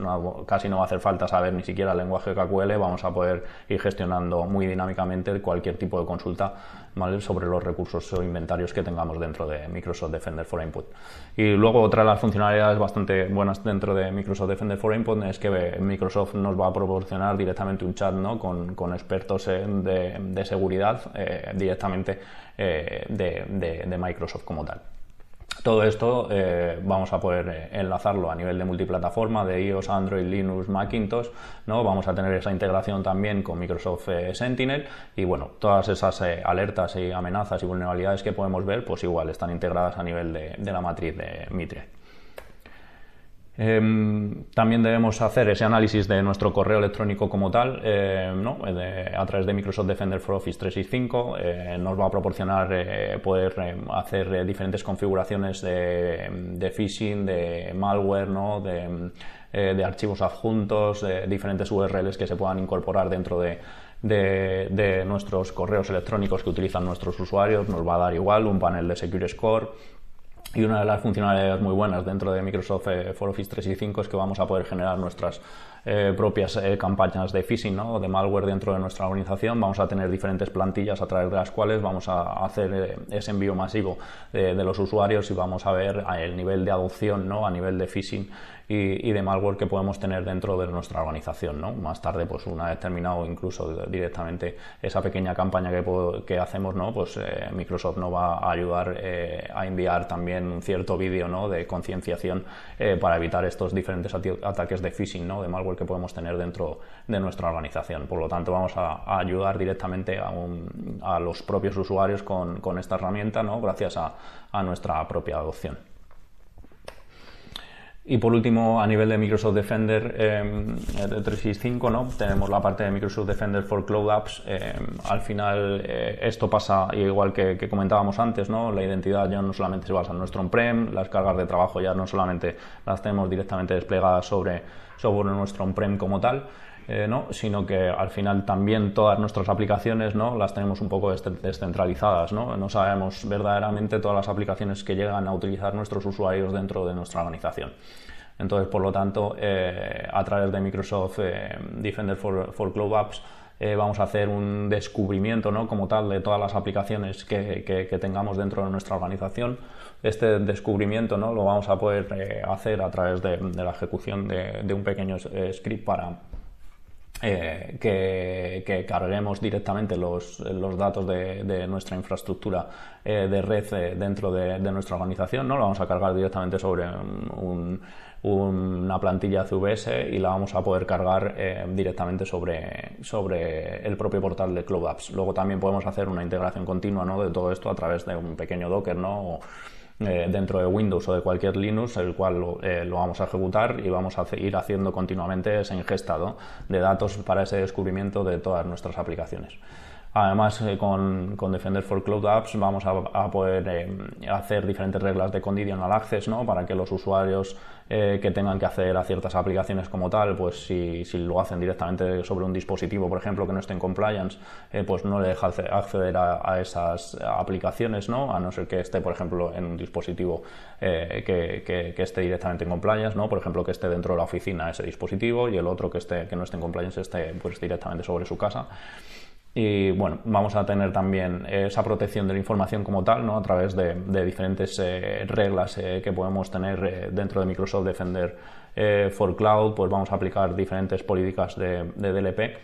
casi no va a hacer falta saber ni siquiera el lenguaje KQL, vamos a poder ir gestionando muy dinámicamente cualquier tipo de consulta sobre los recursos o inventarios que tengamos dentro de Microsoft Defender for Input. Y luego otra de las funcionalidades bastante buenas dentro de Microsoft Defender for Input es que eh, Microsoft nos va a proporcionar directamente un chat ¿no? con, expertos eh, de, seguridad eh, directamente de Microsoft como tal. Todo esto eh, vamos a poder eh, enlazarlo a nivel de multiplataforma, de iOS, Android, Linux, Macintosh, ¿no? Vamos a tener esa integración también con Microsoft eh, Sentinel y bueno, todas esas alertas y amenazas y vulnerabilidades que podemos ver, pues igual están integradas a nivel de, de la matriz de Mitre. Em, también debemos hacer ese análisis de nuestro correo electrónico como tal, em, eh, a través de Microsoft Defender for Office 365. Eh, nos va a proporcionar eh, poder eh, hacer diferentes configuraciones de, phishing, de malware, de, archivos adjuntos, de diferentes URLs que se puedan incorporar dentro de, de, nuestros correos electrónicos que utilizan nuestros usuarios, nos va a dar igual un panel de Secure Score, y una de las funcionalidades muy buenas dentro de Microsoft eh, for Office 365 es que vamos a poder generar nuestras eh, propias eh, campañas de phishing o de malware dentro de nuestra organización. Vamos a tener diferentes plantillas a través de las cuales vamos a hacer ese envío masivo de los usuarios y vamos a ver el nivel de adopción a nivel de phishing y, de malware que podemos tener dentro de nuestra organización. ¿no? Más tarde, pues una vez terminado incluso directamente esa pequeña campaña que, hacemos, ¿no? pues eh, Microsoft nos va a ayudar eh, a enviar también un cierto vídeo ¿no? de concienciación eh, para evitar estos diferentes ataques de phishing, ¿no? de malware que podemos tener dentro de nuestra organización. Por lo tanto, vamos a, ayudar directamente a, los propios usuarios con, esta herramienta, ¿no? gracias a nuestra propia adopción. Y por último, a nivel de Microsoft Defender 365, em, ¿no? tenemos la parte de Microsoft Defender for Cloud Apps. Em, al final, eh, esto pasa igual que, comentábamos antes, ¿no? la identidad ya no solamente se basa en nuestro on-prem, las cargas de trabajo ya no solamente las tenemos directamente desplegadas sobre, sobre nuestro on-prem como tal, eh, ¿no? sino que al final también todas nuestras aplicaciones ¿no? las tenemos un poco descentralizadas. ¿no? no sabemos verdaderamente todas las aplicaciones que llegan a utilizar nuestros usuarios dentro de nuestra organización. Entonces, por lo tanto, eh, a través de Microsoft eh, Defender for, for, Cloud Apps vamos a hacer un descubrimiento ¿no? como tal de todas las aplicaciones que, tengamos dentro de nuestra organización. Este descubrimiento ¿no? lo vamos a poder hacer a través de, la ejecución de, de un pequeño script para, eh, que, carguemos directamente los, datos de, nuestra infraestructura eh, de red eh, dentro de, nuestra organización, ¿no? Lo vamos a cargar directamente sobre una plantilla CVS y la vamos a poder cargar directamente sobre, el propio portal de Cloud Apps. Luego también podemos hacer una integración continua, De todo esto a través de un pequeño Docker, ¿no? Eh, dentro de Windows o de cualquier Linux, el cual lo, eh, vamos a ejecutar y vamos a ir haciendo continuamente ese ingestado de datos para ese descubrimiento de todas nuestras aplicaciones. Además, eh, con, Defender for Cloud Apps vamos a, poder eh, hacer diferentes reglas de conditional access, ¿no? Para que los usuarios eh, que tengan que acceder a ciertas aplicaciones como tal, pues si, lo hacen directamente sobre un dispositivo, por ejemplo, que no esté en compliance, pues no le deja acceder a, esas aplicaciones, ¿no? A no ser que esté, por ejemplo, en un dispositivo que, esté directamente en compliance, ¿no? Por ejemplo, que esté dentro de la oficina ese dispositivo y el otro que esté que no esté en compliance esté pues directamente sobre su casa. Y bueno, vamos a tener también esa protección de la información como tal, ¿no? A través de, diferentes eh, reglas eh, que podemos tener eh, dentro de Microsoft Defender for Cloud, pues vamos a aplicar diferentes políticas de, DLP.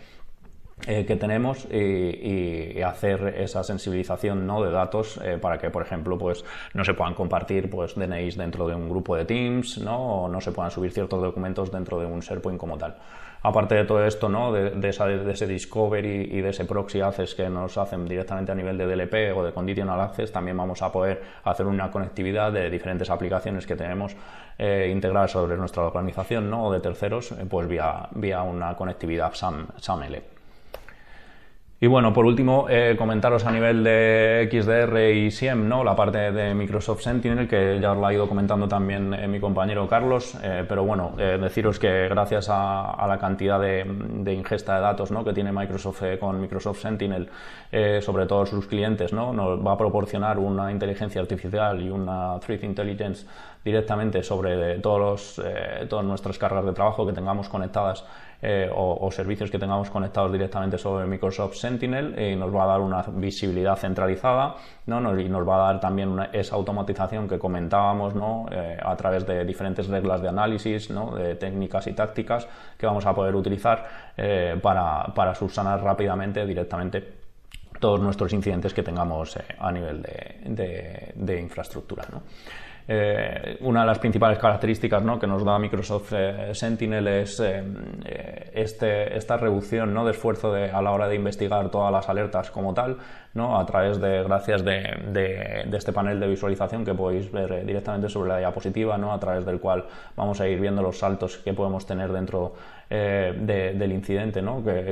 que tenemos y, hacer esa sensibilización ¿no? de datos para que, por ejemplo, pues, no se puedan compartir pues, DNIs dentro de un grupo de Teams ¿no? o no se puedan subir ciertos documentos dentro de un SharePoint como tal aparte de todo esto, ¿no? de, ese discovery y de ese proxy access que nos hacen directamente a nivel de DLP o de conditional access, también vamos a poder hacer una conectividad de diferentes aplicaciones que tenemos eh, integradas sobre nuestra organización ¿no? o de terceros, eh, pues vía, vía una conectividad SAML. Y bueno, por último, eh, comentaros a nivel de XDR y SIEM, ¿no? la parte de Microsoft Sentinel, que ya os la ha ido comentando también eh, mi compañero Carlos, eh, pero bueno, deciros que gracias a, la cantidad de, ingesta de datos que tiene Microsoft con Microsoft Sentinel, sobre todos sus clientes, ¿no? nos va a proporcionar una inteligencia artificial y una Threat Intelligence directamente sobre todos los, todas nuestras cargas de trabajo que tengamos conectadas eh, o, servicios que tengamos conectados directamente sobre Microsoft Sentinel y nos va a dar una visibilidad centralizada y nos va a dar también esa automatización que comentábamos eh, a través de diferentes reglas de análisis, de técnicas y tácticas que vamos a poder utilizar eh, para, subsanar rápidamente directamente todos nuestros incidentes que tengamos a nivel de, de, infraestructura. Eh, una de las principales características que nos da Microsoft eh, Sentinel es eh, este, esta reducción de esfuerzo a la hora de investigar todas las alertas como tal, ¿no? a través de, gracias de, este panel de visualización que podéis ver directamente sobre la diapositiva, a través del cual vamos a ir viendo los saltos que podemos tener dentro de eh, del incidente,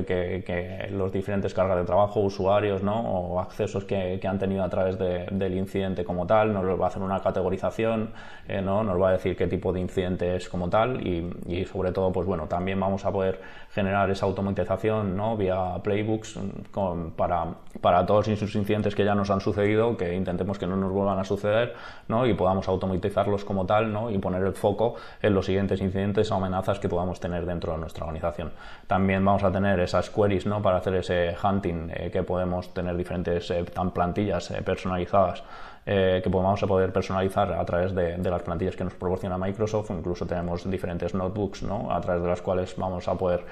que, los diferentes cargas de trabajo, usuarios o accesos que, han tenido a través del incidente como tal, nos va a hacer una categorización, eh, ¿no? nos va a decir qué tipo de incidente es como tal y, sobre todo pues bueno, también vamos a poder generar esa automatización ¿no? vía playbooks mm, para, para todos esos incidentes que ya nos han sucedido, que intentemos que no nos vuelvan a suceder ¿no? y podamos automatizarlos como tal y poner el foco en los siguientes incidentes o amenazas que podamos tener dentro nuestra organización. También vamos a tener esas queries ¿no? para hacer ese hunting eh, que podemos tener diferentes eh, plantillas eh, personalizadas que vamos a poder personalizar a través de, las plantillas que nos proporciona Microsoft. Incluso tenemos diferentes notebooks a través de las cuales vamos a poder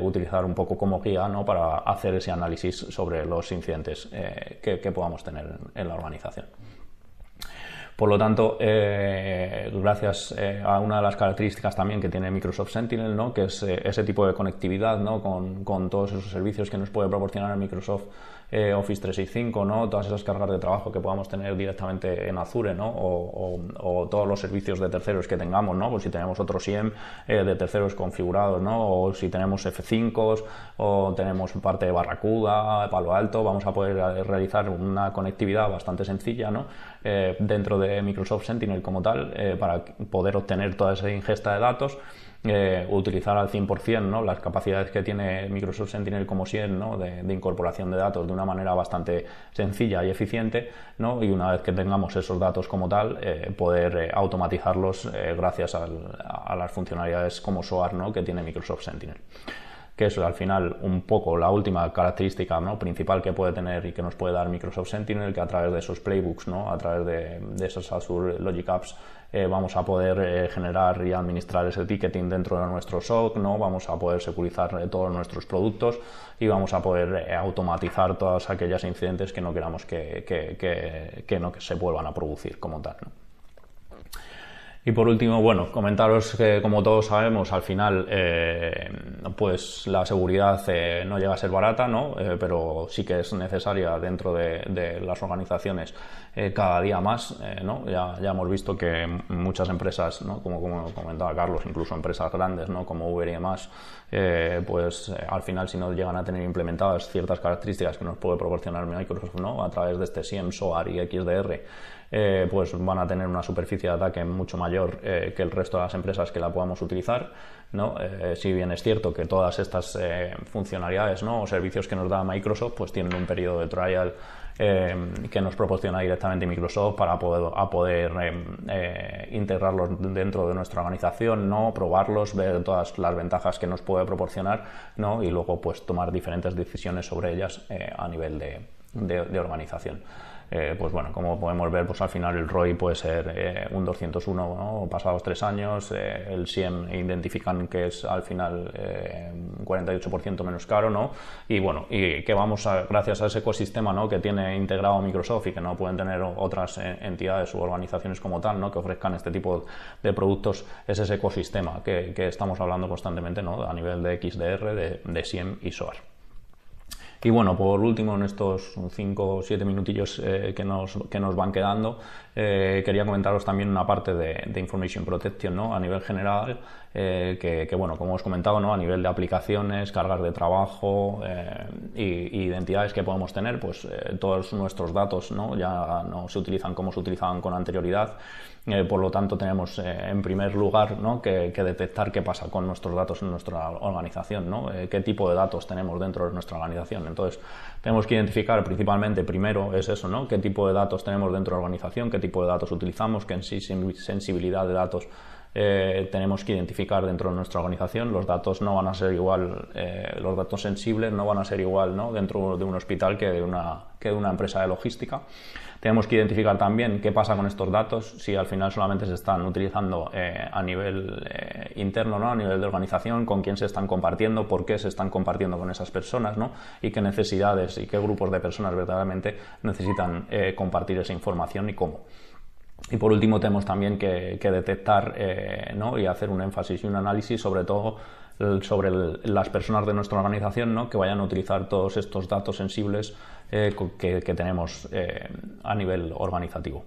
utilizar un poco como guía ¿no? para hacer ese análisis sobre los incidentes que, podamos tener en la organización. Por lo tanto, eh, gracias eh, a una de las características también que tiene Microsoft Sentinel, ¿no? que es eh, ese tipo de conectividad ¿no? con, todos esos servicios que nos puede proporcionar Microsoft Office 365, ¿no? todas esas cargas de trabajo que podamos tener directamente en Azure ¿no? o, todos los servicios de terceros que tengamos, ¿no? Pues si tenemos otro SIEM de terceros configurados, ¿no? o si tenemos f 5 o tenemos parte de Barracuda, Palo Alto, vamos a poder realizar una conectividad bastante sencilla ¿no? Eh, dentro de Microsoft Sentinel como tal eh, para poder obtener toda esa ingesta de datos. Eh, utilizar al 100% las capacidades que tiene Microsoft Sentinel como 100 e de, incorporación de datos de una manera bastante sencilla y eficiente y una vez que tengamos esos datos como tal poder automatizarlos gracias a las funcionalidades como SOAR que tiene Microsoft Sentinel que es al final un poco la última característica principal que puede tener y que nos puede dar Microsoft Sentinel, que a través de esos playbooks, ¿no? a través de, esas Azure Logic Apps, eh, vamos a poder eh, generar y administrar ese ticketing dentro de nuestro SOC, ¿no? vamos a poder securizar eh, todos nuestros productos y vamos a poder automatizar todas aquellas incidentes que no queramos que, no, se vuelvan a producir como tal. Y por último, bueno, comentaros que como todos sabemos, al final, eh, pues la seguridad eh, no llega a ser barata, ¿no? Eh, pero sí que es necesaria dentro de, las organizaciones cada día más, ¿no? Ya, hemos visto que muchas empresas, ¿no? Como, como comentaba Carlos, incluso empresas grandes, ¿no? Como Uber y demás, pues al final si no llegan a tener implementadas ciertas características que nos puede proporcionar Microsoft, ¿no? A través de este SIEM, SOAR y XDR, eh, pues van a tener una superficie de ataque mucho mayor eh, que el resto de las empresas que la podamos utilizar. ¿no? Eh, si bien es cierto que todas estas funcionalidades ¿no? o servicios que nos da Microsoft pues tienen un periodo de trial que nos proporciona directamente Microsoft para poder, integrarlos dentro de nuestra organización, ¿no? probarlos, ver todas las ventajas que nos puede proporcionar y luego pues tomar diferentes decisiones sobre ellas a nivel de organización. Eh, pues bueno, como podemos ver, pues al final el ROI puede ser eh, un 201 ¿no? pasados tres años, eh, el SIEM identifican que es al final un 48% menos caro, ¿no? Y bueno, y que vamos gracias a ese ecosistema ¿no? que tiene integrado Microsoft y que no pueden tener otras entidades u organizaciones como tal, ¿no? Que ofrezcan este tipo de productos, es ese ecosistema que, estamos hablando constantemente, ¿no? A nivel de XDR, de SIEM y SOAR. Y bueno, por último, en estos 5 o 7 minutillos eh, que, nos, que nos van quedando, eh, quería comentaros también una parte de, Information Protection ¿no? a nivel general, eh, que, bueno, como os comentado, ¿no? a nivel de aplicaciones, cargas de trabajo e identidades que podemos tener, pues todos nuestros datos ya no se utilizan como se utilizaban con anterioridad. por lo tanto, tenemos en primer lugar que, detectar qué pasa con nuestros datos en nuestra organización, ¿no? qué tipo de datos tenemos dentro de nuestra organización. Entonces, tenemos que identificar principalmente, primero, es eso, ¿no? ¿Qué tipo de datos tenemos dentro de la organización? ¿Qué tipo de datos utilizamos? ¿Qué sensibilidad de datos eh, tenemos que identificar dentro de nuestra organización. Los datos no van a ser igual, eh, los datos sensibles no van a ser igual ¿no? dentro de un hospital que de una, que de una empresa de logística. Tenemos que identificar también qué pasa con estos datos, si al final solamente se están utilizando eh, a nivel interno, ¿no? a nivel de organización, con quién se están compartiendo, por qué se están compartiendo con esas personas ¿no? y qué necesidades y qué grupos de personas verdaderamente necesitan compartir esa información y cómo. Y por último tenemos también que, detectar eh, y hacer un énfasis y un análisis sobre todo sobre las personas de nuestra organización ¿no? que vayan a utilizar todos estos datos sensibles eh, que, tenemos eh, a nivel organizativo.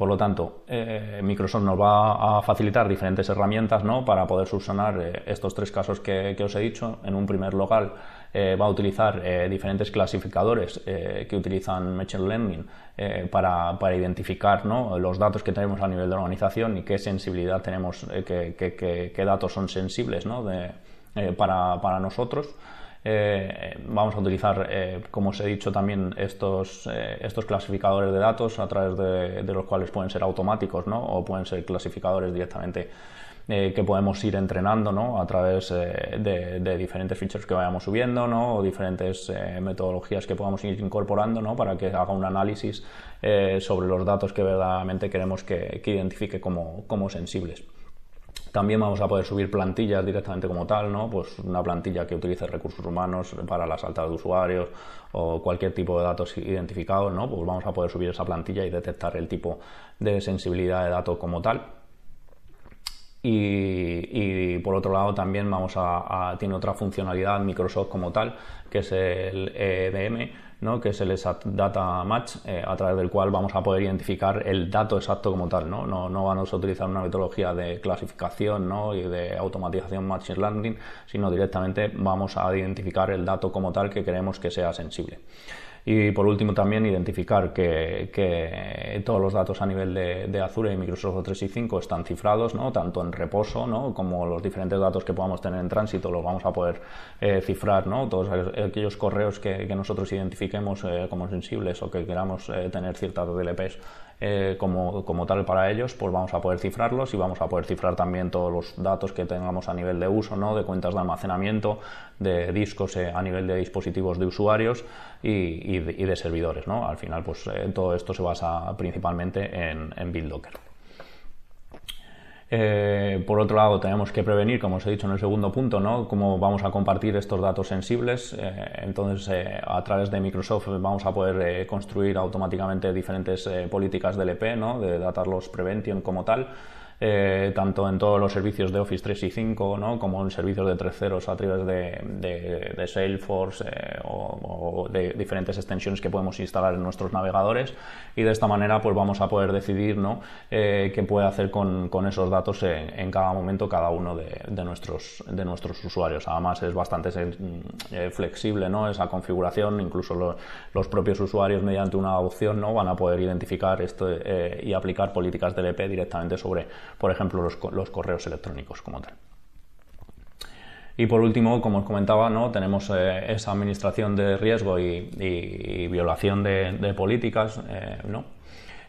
Por lo tanto, eh, Microsoft nos va a facilitar diferentes herramientas para poder subsanar eh, estos tres casos que, os he dicho. En un primer local eh, va a utilizar diferentes clasificadores que utilizan Machine Learning para, identificar los datos que tenemos a nivel de organización y qué sensibilidad tenemos, qué, datos son sensibles para, nosotros. Eh, vamos a utilizar, eh, como os he dicho, también eh, estos, clasificadores de datos a través de, los cuales pueden ser automáticos o pueden ser clasificadores directamente que podemos ir entrenando a través de, diferentes features que vayamos subiendo ¿no? o diferentes metodologías que podamos ir incorporando para que haga un análisis sobre los datos que verdaderamente queremos que, identifique como sensibles. También vamos a poder subir plantillas directamente como tal, ¿no? Pues una plantilla que utilice recursos humanos para las altas de usuarios o cualquier tipo de datos identificados, ¿no? Pues vamos a poder subir esa plantilla y detectar el tipo de sensibilidad de datos como tal. Y, por otro lado también vamos a, tiene otra funcionalidad Microsoft como tal que es el EDM ¿no? que es el data match, eh, a través del cual vamos a poder identificar el dato exacto como tal. No, no, vamos a utilizar una metodología de clasificación ¿no? y de automatización machine learning, sino directamente vamos a identificar el dato como tal que queremos que sea sensible. Y por último también identificar que, todos los datos a nivel de, Azure y Microsoft y 365 están cifrados, ¿no? tanto en reposo ¿no? como los diferentes datos que podamos tener en tránsito los vamos a poder eh, cifrar, ¿no? todos aquellos correos que, nosotros identifiquemos eh, como sensibles o que queramos eh, tener ciertas DLPs eh, como, como, tal para ellos, pues vamos a poder cifrarlos y vamos a poder cifrar también todos los datos que tengamos a nivel de uso, ¿no? de cuentas de almacenamiento, de discos eh, a nivel de dispositivos de usuarios y, de, servidores. ¿no? Al final, pues eh, todo esto se basa principalmente en, en BitLocker. Eh, por otro lado, tenemos que prevenir, como os he dicho en el segundo punto, ¿no? cómo vamos a compartir estos datos sensibles. Eh, entonces, eh, a través de Microsoft vamos a poder construir automáticamente diferentes políticas del EP, ¿no? de Data Loss Prevention como tal. Eh, tanto en todos los servicios de Office 3 y 5 como en servicios de terceros a través de, Salesforce eh, o, de diferentes extensiones que podemos instalar en nuestros navegadores y de esta manera pues vamos a poder decidir eh, qué puede hacer con, esos datos en, cada momento cada uno de, nuestros, de nuestros usuarios. Además es bastante flexible ¿no? esa configuración, incluso los propios usuarios mediante una opción ¿no? van a poder identificar esto, y aplicar políticas del EP directamente sobre por ejemplo, los, correos electrónicos como tal. Y por último, como os comentaba, ¿no? tenemos eh, esa administración de riesgo y, violación de, políticas, eh, ¿no?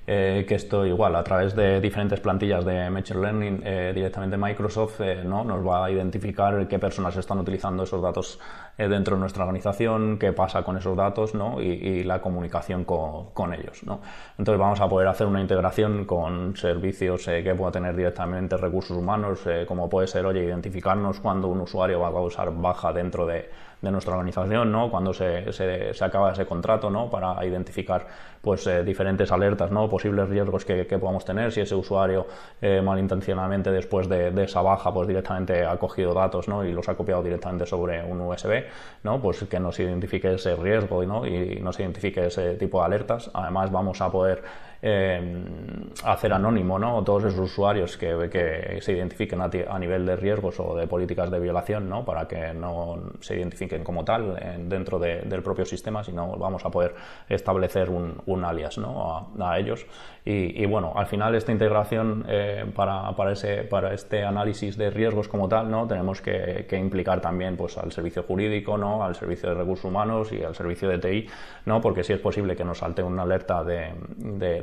Eh, que esto igual a través de diferentes plantillas de Machine Learning eh, directamente Microsoft eh, ¿no? nos va a identificar qué personas están utilizando esos datos dentro de nuestra organización, qué pasa con esos datos ¿no? y, y, la comunicación con, con ellos. ¿no? Entonces vamos a poder hacer una integración con servicios que pueda tener directamente recursos humanos, como puede ser, oye, identificarnos cuando un usuario va a causar baja dentro de de nuestra organización, ¿no? Cuando se, se, acaba ese contrato, ¿no? Para identificar, pues, eh, diferentes alertas, ¿no? Posibles riesgos que, podamos tener si ese usuario eh, malintencionadamente después de, esa baja, pues, directamente ha cogido datos, Y los ha copiado directamente sobre un USB, ¿no? Pues que nos identifique ese riesgo, ¿no? Y nos identifique ese tipo de alertas. Además, vamos a poder Em, hacer anónimo ¿no? todos esos usuarios que, que se identifiquen a, nivel de riesgos o de políticas de violación, ¿no? para que no se identifiquen como tal dentro del propio sistema, sino vamos a poder establecer un, alias ¿no? a, ellos. Y, bueno, al final esta integración eh, para, para, para este análisis de riesgos como tal, ¿no? tenemos que, implicar también pues, al servicio jurídico, ¿no? al servicio de recursos humanos y al servicio de TI, ¿no? porque si es posible que nos salte una alerta de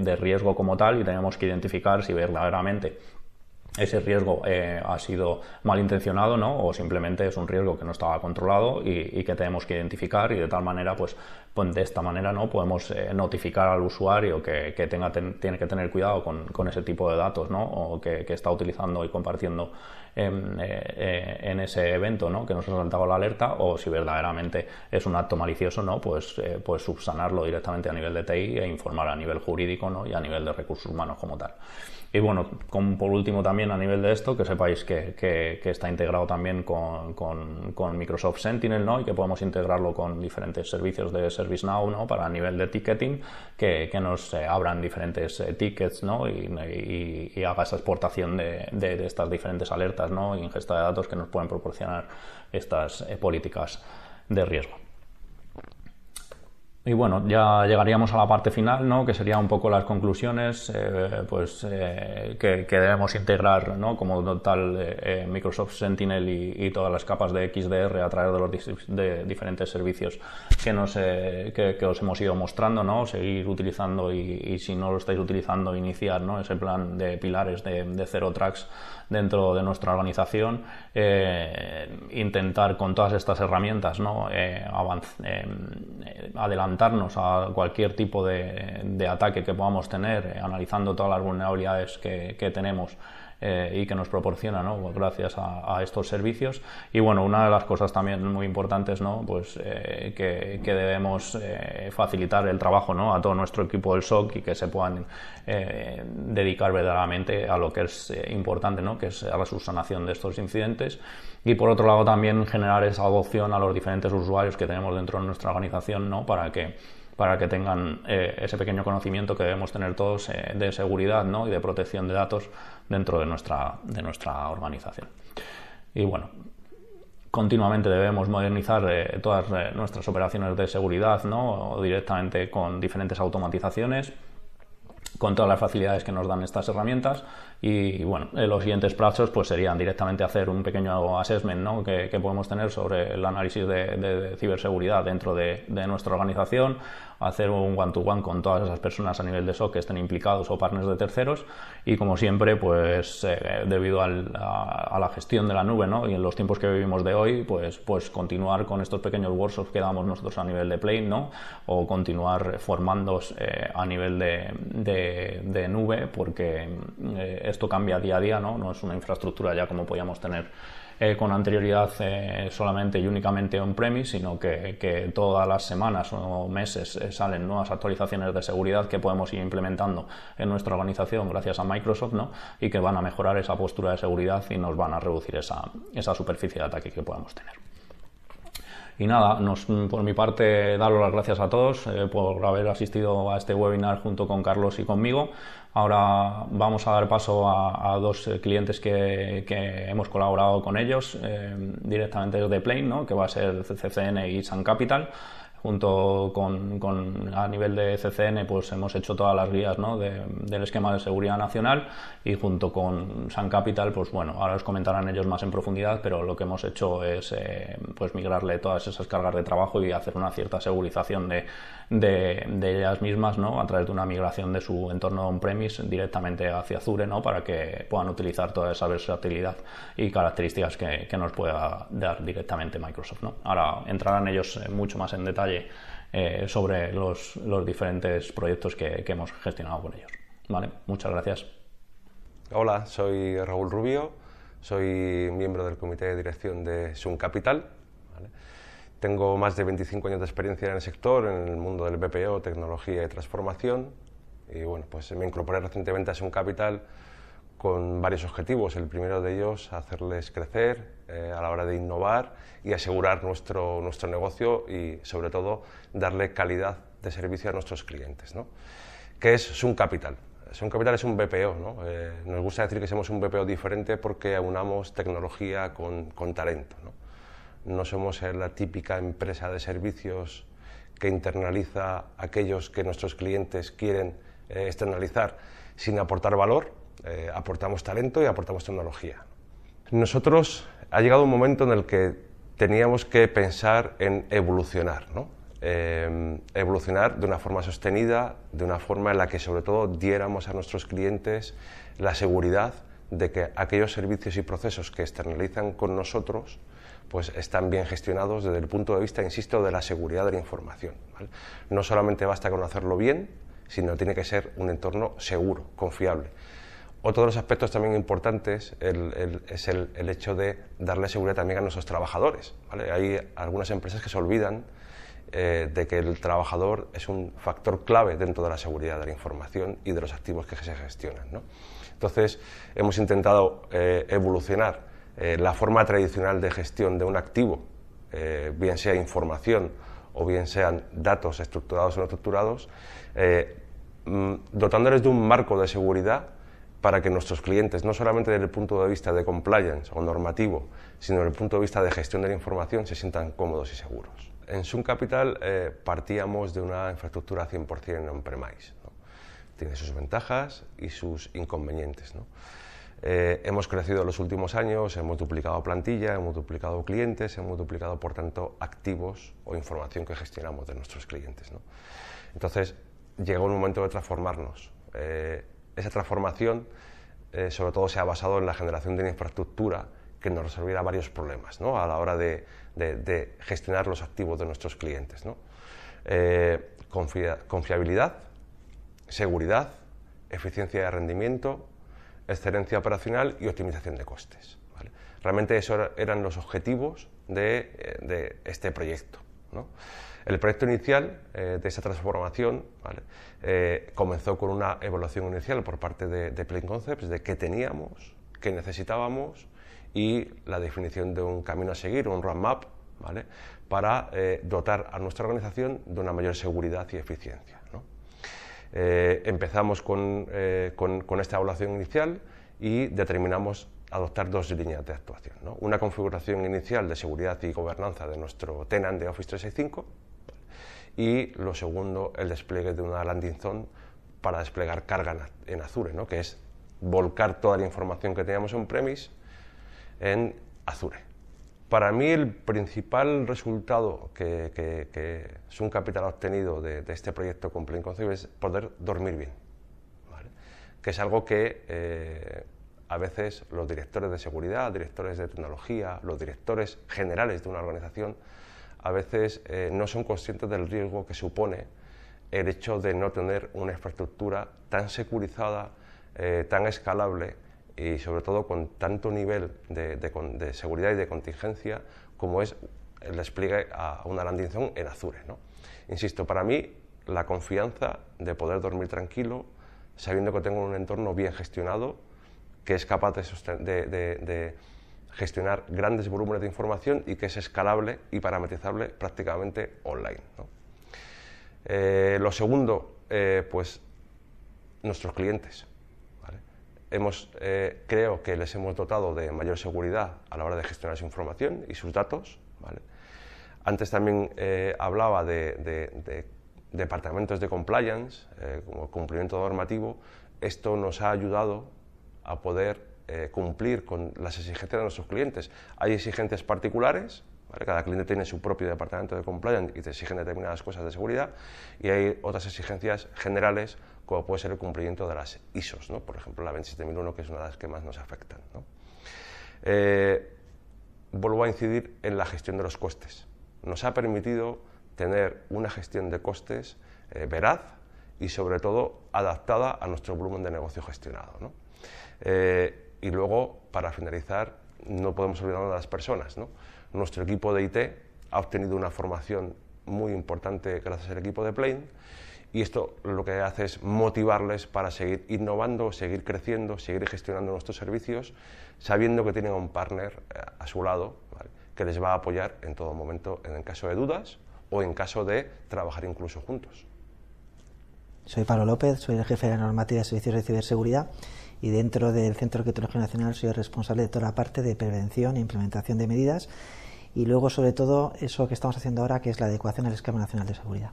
de riesgo como tal y tenemos que identificar si verdaderamente ese riesgo eh, ha sido malintencionado, ¿no? O simplemente es un riesgo que no estaba controlado y, que tenemos que identificar y de tal manera, pues, pues de esta manera, ¿no? Podemos eh, notificar al usuario que, tenga, tiene que tener cuidado con, ese tipo de datos, ¿no? O que, está utilizando y compartiendo eh, en ese evento, ¿no? Que nos ha saltado la alerta o si verdaderamente es un acto malicioso, ¿no? Pues, pues subsanarlo directamente a nivel de TI e informar a nivel jurídico, Y a nivel de recursos humanos como tal. Y bueno, con, por último también a nivel de esto, que sepáis que, está integrado también con, Microsoft Sentinel, ¿no? Y que podemos integrarlo con diferentes servicios de ServiceNow, ¿no? Para a nivel de ticketing, que, nos eh, abran diferentes eh, tickets, ¿no? Y, haga esa exportación de, estas diferentes alertas, ¿no? Ingesta de datos que nos pueden proporcionar estas eh, políticas de riesgo. Y bueno, ya llegaríamos a la parte final, ¿no? que sería un poco las conclusiones eh, pues, eh, que, debemos integrar ¿no? como tal eh, Microsoft Sentinel y, todas las capas de XDR a través de los diferentes servicios que, nos, que, os hemos ido mostrando, ¿no? seguir utilizando y, si no lo estáis utilizando, iniciar ese plan de pilares de, de Zero Tracks dentro de nuestra organización, eh, intentar con todas estas herramientas ¿no? Eh, eh, adelantarnos a cualquier tipo de, ataque que podamos tener, analizando todas las vulnerabilidades que tenemos eh, y que nos proporciona gracias a, estos servicios. Y bueno, una de las cosas también muy importantes pues, eh, que, debemos eh, facilitar el trabajo a todo nuestro equipo del SOC y que se puedan dedicar verdaderamente a lo que es importante, que es a la subsanación de estos incidentes. Y por otro lado también generar esa adopción a los diferentes usuarios que tenemos dentro de nuestra organización para que tengan ese pequeño conocimiento que debemos tener todos de seguridad y de protección de datos dentro de nuestra, de organización. Y bueno, continuamente debemos modernizar eh, todas eh, nuestras operaciones de seguridad, ¿no? directamente con diferentes automatizaciones, con todas las facilidades que nos dan estas herramientas y bueno, eh, los siguientes plazos pues, serían directamente hacer un pequeño assessment ¿no? que, podemos tener sobre el análisis de, ciberseguridad dentro de, nuestra organización, hacer un one-to-one con todas esas personas a nivel de SOC que estén implicados o partners de terceros y como siempre, pues eh, debido a, la gestión de la nube ¿no? y en los tiempos que vivimos de hoy, pues, pues continuar con estos pequeños workshops que damos nosotros a nivel de Plane ¿no? o continuar formándose eh, a nivel de, nube porque esto cambia día a día, ¿no? No es una infraestructura ya como podíamos tener eh, con anterioridad eh, solamente y únicamente on-premise, sino que, todas las semanas o meses eh, salen nuevas actualizaciones de seguridad que podemos ir implementando en nuestra organización gracias a Microsoft y que van a mejorar esa postura de seguridad y nos van a reducir esa, superficie de ataque que podamos tener. Y nada, mm, por mi parte, dar las gracias a todos por haber asistido a este webinar junto con Carlos y conmigo. Ahora vamos a dar paso a, dos eh, clientes que, hemos colaborado con ellos eh, directamente desde Plane, ¿no? que va a ser CCN y Sun Capital junto con, con, a nivel de CCN pues hemos hecho todas las guías ¿no? del esquema de seguridad nacional y junto con San Capital pues bueno ahora os comentarán ellos más en profundidad pero lo que hemos hecho es eh, pues migrarle todas esas cargas de trabajo y hacer una cierta segurización de, de, ellas mismas ¿no? a través de una migración de su entorno on-premise directamente hacia Azure ¿no? para que puedan utilizar toda esa versatilidad y características que, que nos pueda dar directamente Microsoft ¿no? ahora entrarán ellos eh, mucho más en detalle eh, sobre los, diferentes proyectos que, hemos gestionado con ellos. Vale, muchas gracias. Hola, soy Raúl Rubio, soy miembro del comité de dirección de Sun Capital. Tengo más de 25 años de experiencia en el sector, en el mundo del BPO, tecnología y transformación. Y bueno, pues me incorporé recientemente a Sun Capital con varios objetivos. El primero de ellos, hacerles crecer, eh, a la hora de innovar y asegurar nuestro, nuestro negocio y, sobre todo, darle calidad de servicio a nuestros clientes. ¿no? ¿Qué es Sun Capital? Sun Capital es un BPO. ¿no? Eh, nos gusta decir que somos un BPO diferente porque aunamos tecnología con, talento. ¿no? somos la típica empresa de servicios que internaliza aquellos que nuestros clientes quieren eh, externalizar sin aportar valor. aportamos talento y aportamos tecnología. Nosotros ha llegado un momento en el que teníamos que pensar en evolucionar, em, evolucionar de una forma sostenida, de una forma en la que sobre todo diéramos a nuestros clientes la seguridad de que aquellos servicios y procesos que externalizan con nosotros pues están bien gestionados desde el punto de vista, insisto, de la seguridad de la información. No solamente basta con hacerlo bien, sino tiene que ser un entorno seguro, confiable. Otro de los aspectos también importantes es el, hecho de darle seguridad también a nuestros trabajadores. Hay algunas empresas que se olvidan eh, de que el trabajador es un factor clave dentro de la seguridad de la información y de los activos que se gestionan. Entonces, hemos intentado eh, evolucionar eh, la forma tradicional de gestión de un activo, bien sea información o bien sean datos estructurados o no estructurados, mm, dotándoles de un marco de seguridad para que nuestros clientes, no solamente desde el punto de vista de compliance o normativo, sino desde el punto de vista de gestión de la información, se sientan cómodos y seguros. En Sun Capital eh, partíamos de una infraestructura 100% on-premise. ¿no? Tiene sus ventajas y sus inconvenientes. Eh, hemos crecido en los últimos años, hemos duplicado plantilla, hemos duplicado clientes, hemos duplicado, por tanto, activos o información que gestionamos de nuestros clientes. Entonces, llegó un momento de transformarnos. Eh, esa transformación eh, sobre todo se ha basado en la generación de una infraestructura que nos resolviera varios problemas ¿no? a la hora de, gestionar los activos de nuestros clientes. Eh, confiabilidad, seguridad, eficiencia de rendimiento, excelencia operacional y optimización de costes. Realmente esos eran los objetivos de, eh, este proyecto. El proyecto inicial eh, de esa transformación eh, comenzó con una evaluación inicial por parte de, Plain Concepts de qué teníamos, qué necesitábamos y la definición de un camino a seguir, un roadmap, ¿vale? para eh, dotar a nuestra organización de una mayor seguridad y eficiencia. empezamos con, esta evaluación inicial y determinamos adoptar dos líneas de actuación. Una configuración inicial de seguridad y gobernanza de nuestro tenant de Office 365 y lo segundo, el despliegue de una landing zone para desplegar carga en Azure, que es volcar toda la información que teníamos en premise en Azure. Para mí el principal resultado que, es un capital obtenido de, este proyecto con Plain es poder dormir bien, que es algo que eh, a veces los directores de seguridad, directores de tecnología, los directores generales de una organización a veces eh, no son conscientes del riesgo que supone el hecho de no tener una infraestructura tan securizada, eh, tan escalable y sobre todo con tanto nivel de, seguridad y de contingencia como es el despliegue a una landing zone en Azure. Insisto, para mí la confianza de poder dormir tranquilo, sabiendo que tengo un entorno bien gestionado, que es capaz de, gestionar grandes volúmenes de información y que es escalable y parametrizable prácticamente online. Eh, lo segundo, eh, pues nuestros clientes. Hemos, eh, creo que les hemos dotado de mayor seguridad a la hora de gestionar su información y sus datos. Antes también hablaba de, de, departamentos de compliance, como cumplimiento normativo. Esto nos ha ayudado a poder eh, cumplir con las exigencias de nuestros clientes. Hay exigencias particulares, cada cliente tiene su propio departamento de compliance y te exigen determinadas cosas de seguridad, y hay otras exigencias generales, como puede ser el cumplimiento de las ISOs, por ejemplo la 27001, que es una de las que más nos afectan. Eh, vuelvo a incidir en la gestión de los costes. Nos ha permitido tener una gestión de costes eh, veraz y sobre todo adaptada a nuestro volumen de negocio gestionado y luego, para finalizar, no podemos olvidarnos de las personas. Nuestro equipo de IT ha obtenido una formación muy importante gracias al equipo de Plane y esto lo que hace es motivarles para seguir innovando, seguir creciendo, seguir gestionando nuestros servicios, sabiendo que tienen a un partner eh, a su lado que les va a apoyar en todo momento en el caso de dudas o en caso de trabajar incluso juntos. Soy Pablo López, soy el jefe de la normativa de servicios de ciberseguridad y dentro del Centro Arqueológico Nacional soy responsable de toda la parte de prevención e implementación de medidas y luego sobre todo eso que estamos haciendo ahora que es la adecuación al esquema nacional de seguridad.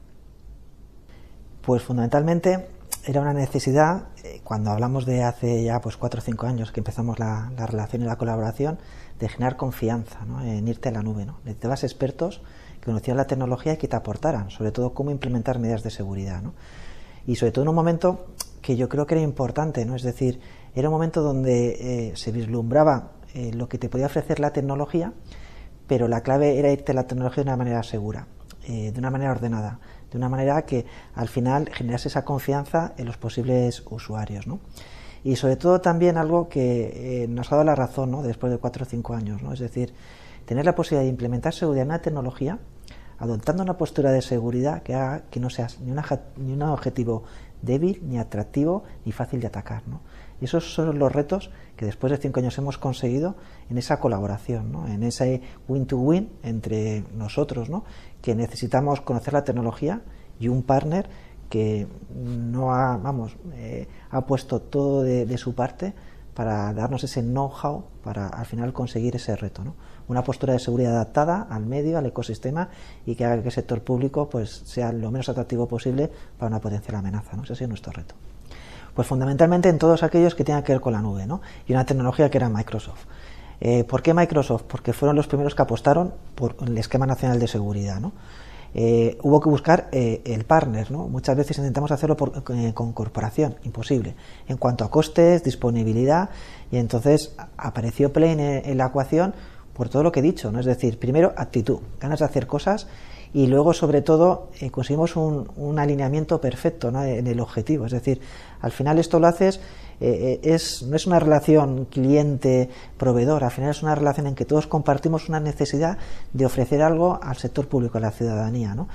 Pues fundamentalmente era una necesidad, eh, cuando hablamos de hace ya pues cuatro o cinco años que empezamos la, relación y la colaboración, de generar confianza ¿no? en irte a la nube. ¿no? Necesitabas expertos que conocían la tecnología y que te aportaran, sobre todo cómo implementar medidas de seguridad. ¿no? Y sobre todo en un momento que yo creo que era importante, ¿no? Es decir, era un momento donde eh, se vislumbraba eh, lo que te podía ofrecer la tecnología, pero la clave era irte a la tecnología de una manera segura, eh, de una manera ordenada, de una manera que al final generase esa confianza en los posibles usuarios, Y sobre todo también algo que nos ha dado la razón, Después de cuatro o cinco años, ¿no? Es decir, tener la posibilidad de implementar seguridad en una tecnología adoptando una postura de seguridad que haga que no seas ni, ni un objetivo débil, ni atractivo, ni fácil de atacar. ¿no? Y esos son los retos que después de cinco años hemos conseguido en esa colaboración, ¿no? en ese win-to-win entre nosotros, ¿no? que necesitamos conocer la tecnología y un partner que no ha, vamos, eh, ha puesto todo de, de, su parte para darnos ese know-how para al final conseguir ese reto. ¿no? una postura de seguridad adaptada al medio, al ecosistema y que haga que el sector público pues, sea lo menos atractivo posible para una potencial amenaza. ¿no? Ese ha sido nuestro reto. Pues fundamentalmente en todos aquellos que tengan que ver con la nube ¿no? y una tecnología que era Microsoft. Eh, ¿Por qué Microsoft? Porque fueron los primeros que apostaron por el esquema nacional de seguridad. ¿no? Eh, hubo que buscar eh, el partner. ¿no? Muchas veces intentamos hacerlo con corporación, imposible. En cuanto a costes, disponibilidad, y entonces apareció Plane en la ecuación por todo lo que he dicho, ¿no? Es decir, primero actitud, ganas de hacer cosas y luego, sobre todo, eh, conseguimos un, alineamiento perfecto en el objetivo. Es decir, al final esto lo haces, eh, eh, es, no es una relación cliente-proveedor, al final es una relación en que todos compartimos una necesidad de ofrecer algo al sector público, a la ciudadanía. ¿no?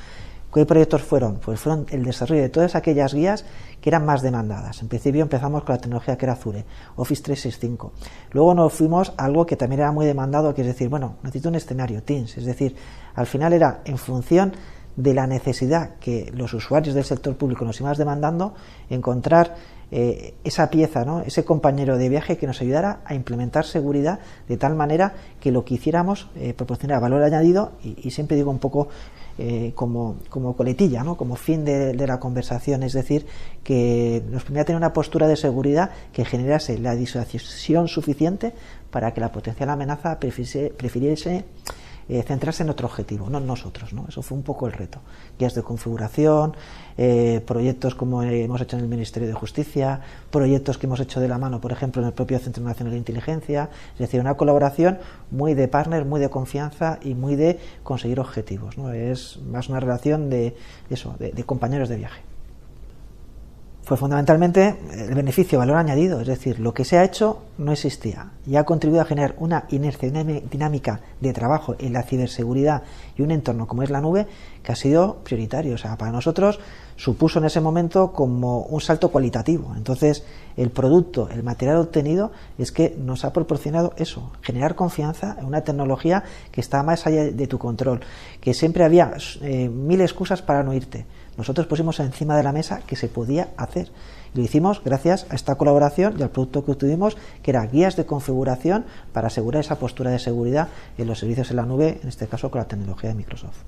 ¿Qué proyectos fueron? Pues fueron el desarrollo de todas aquellas guías que eran más demandadas. En principio empezamos con la tecnología que era Azure, Office 365. Luego nos fuimos a algo que también era muy demandado, que es decir, bueno, necesito un escenario, Teams. Es decir, al final era en función de la necesidad que los usuarios del sector público nos iban demandando, encontrar eh, esa pieza, ¿no? ese compañero de viaje que nos ayudara a implementar seguridad de tal manera que lo que hiciéramos eh, proporcionara valor añadido y, siempre digo un poco eh, como, como, coletilla, ¿no? como fin de, la conversación. Es decir, que nos permita tener una postura de seguridad que generase la disuasión suficiente para que la potencial amenaza prefiriese eh, centrarse en otro objetivo, no en nosotros. ¿no? Eso fue un poco el reto. Guías de configuración, eh, proyectos como hemos hecho en el Ministerio de Justicia, proyectos que hemos hecho de la mano, por ejemplo, en el propio Centro Nacional de Inteligencia. Es decir, una colaboración muy de partner, muy de confianza y muy de conseguir objetivos. ¿no? Es más una relación de, eso, de compañeros de viaje fue fundamentalmente el beneficio valor añadido, es decir, lo que se ha hecho no existía y ha contribuido a generar una inercia, dinámica de trabajo en la ciberseguridad y un entorno como es la nube que ha sido prioritario. O sea, para nosotros supuso en ese momento como un salto cualitativo. Entonces, el producto, el material obtenido es que nos ha proporcionado eso, generar confianza en una tecnología que está más allá de tu control, que siempre había eh, mil excusas para no irte nosotros pusimos encima de la mesa que se podía hacer. Y lo hicimos gracias a esta colaboración y al producto que obtuvimos, que era guías de configuración para asegurar esa postura de seguridad en los servicios en la nube, en este caso con la tecnología de Microsoft.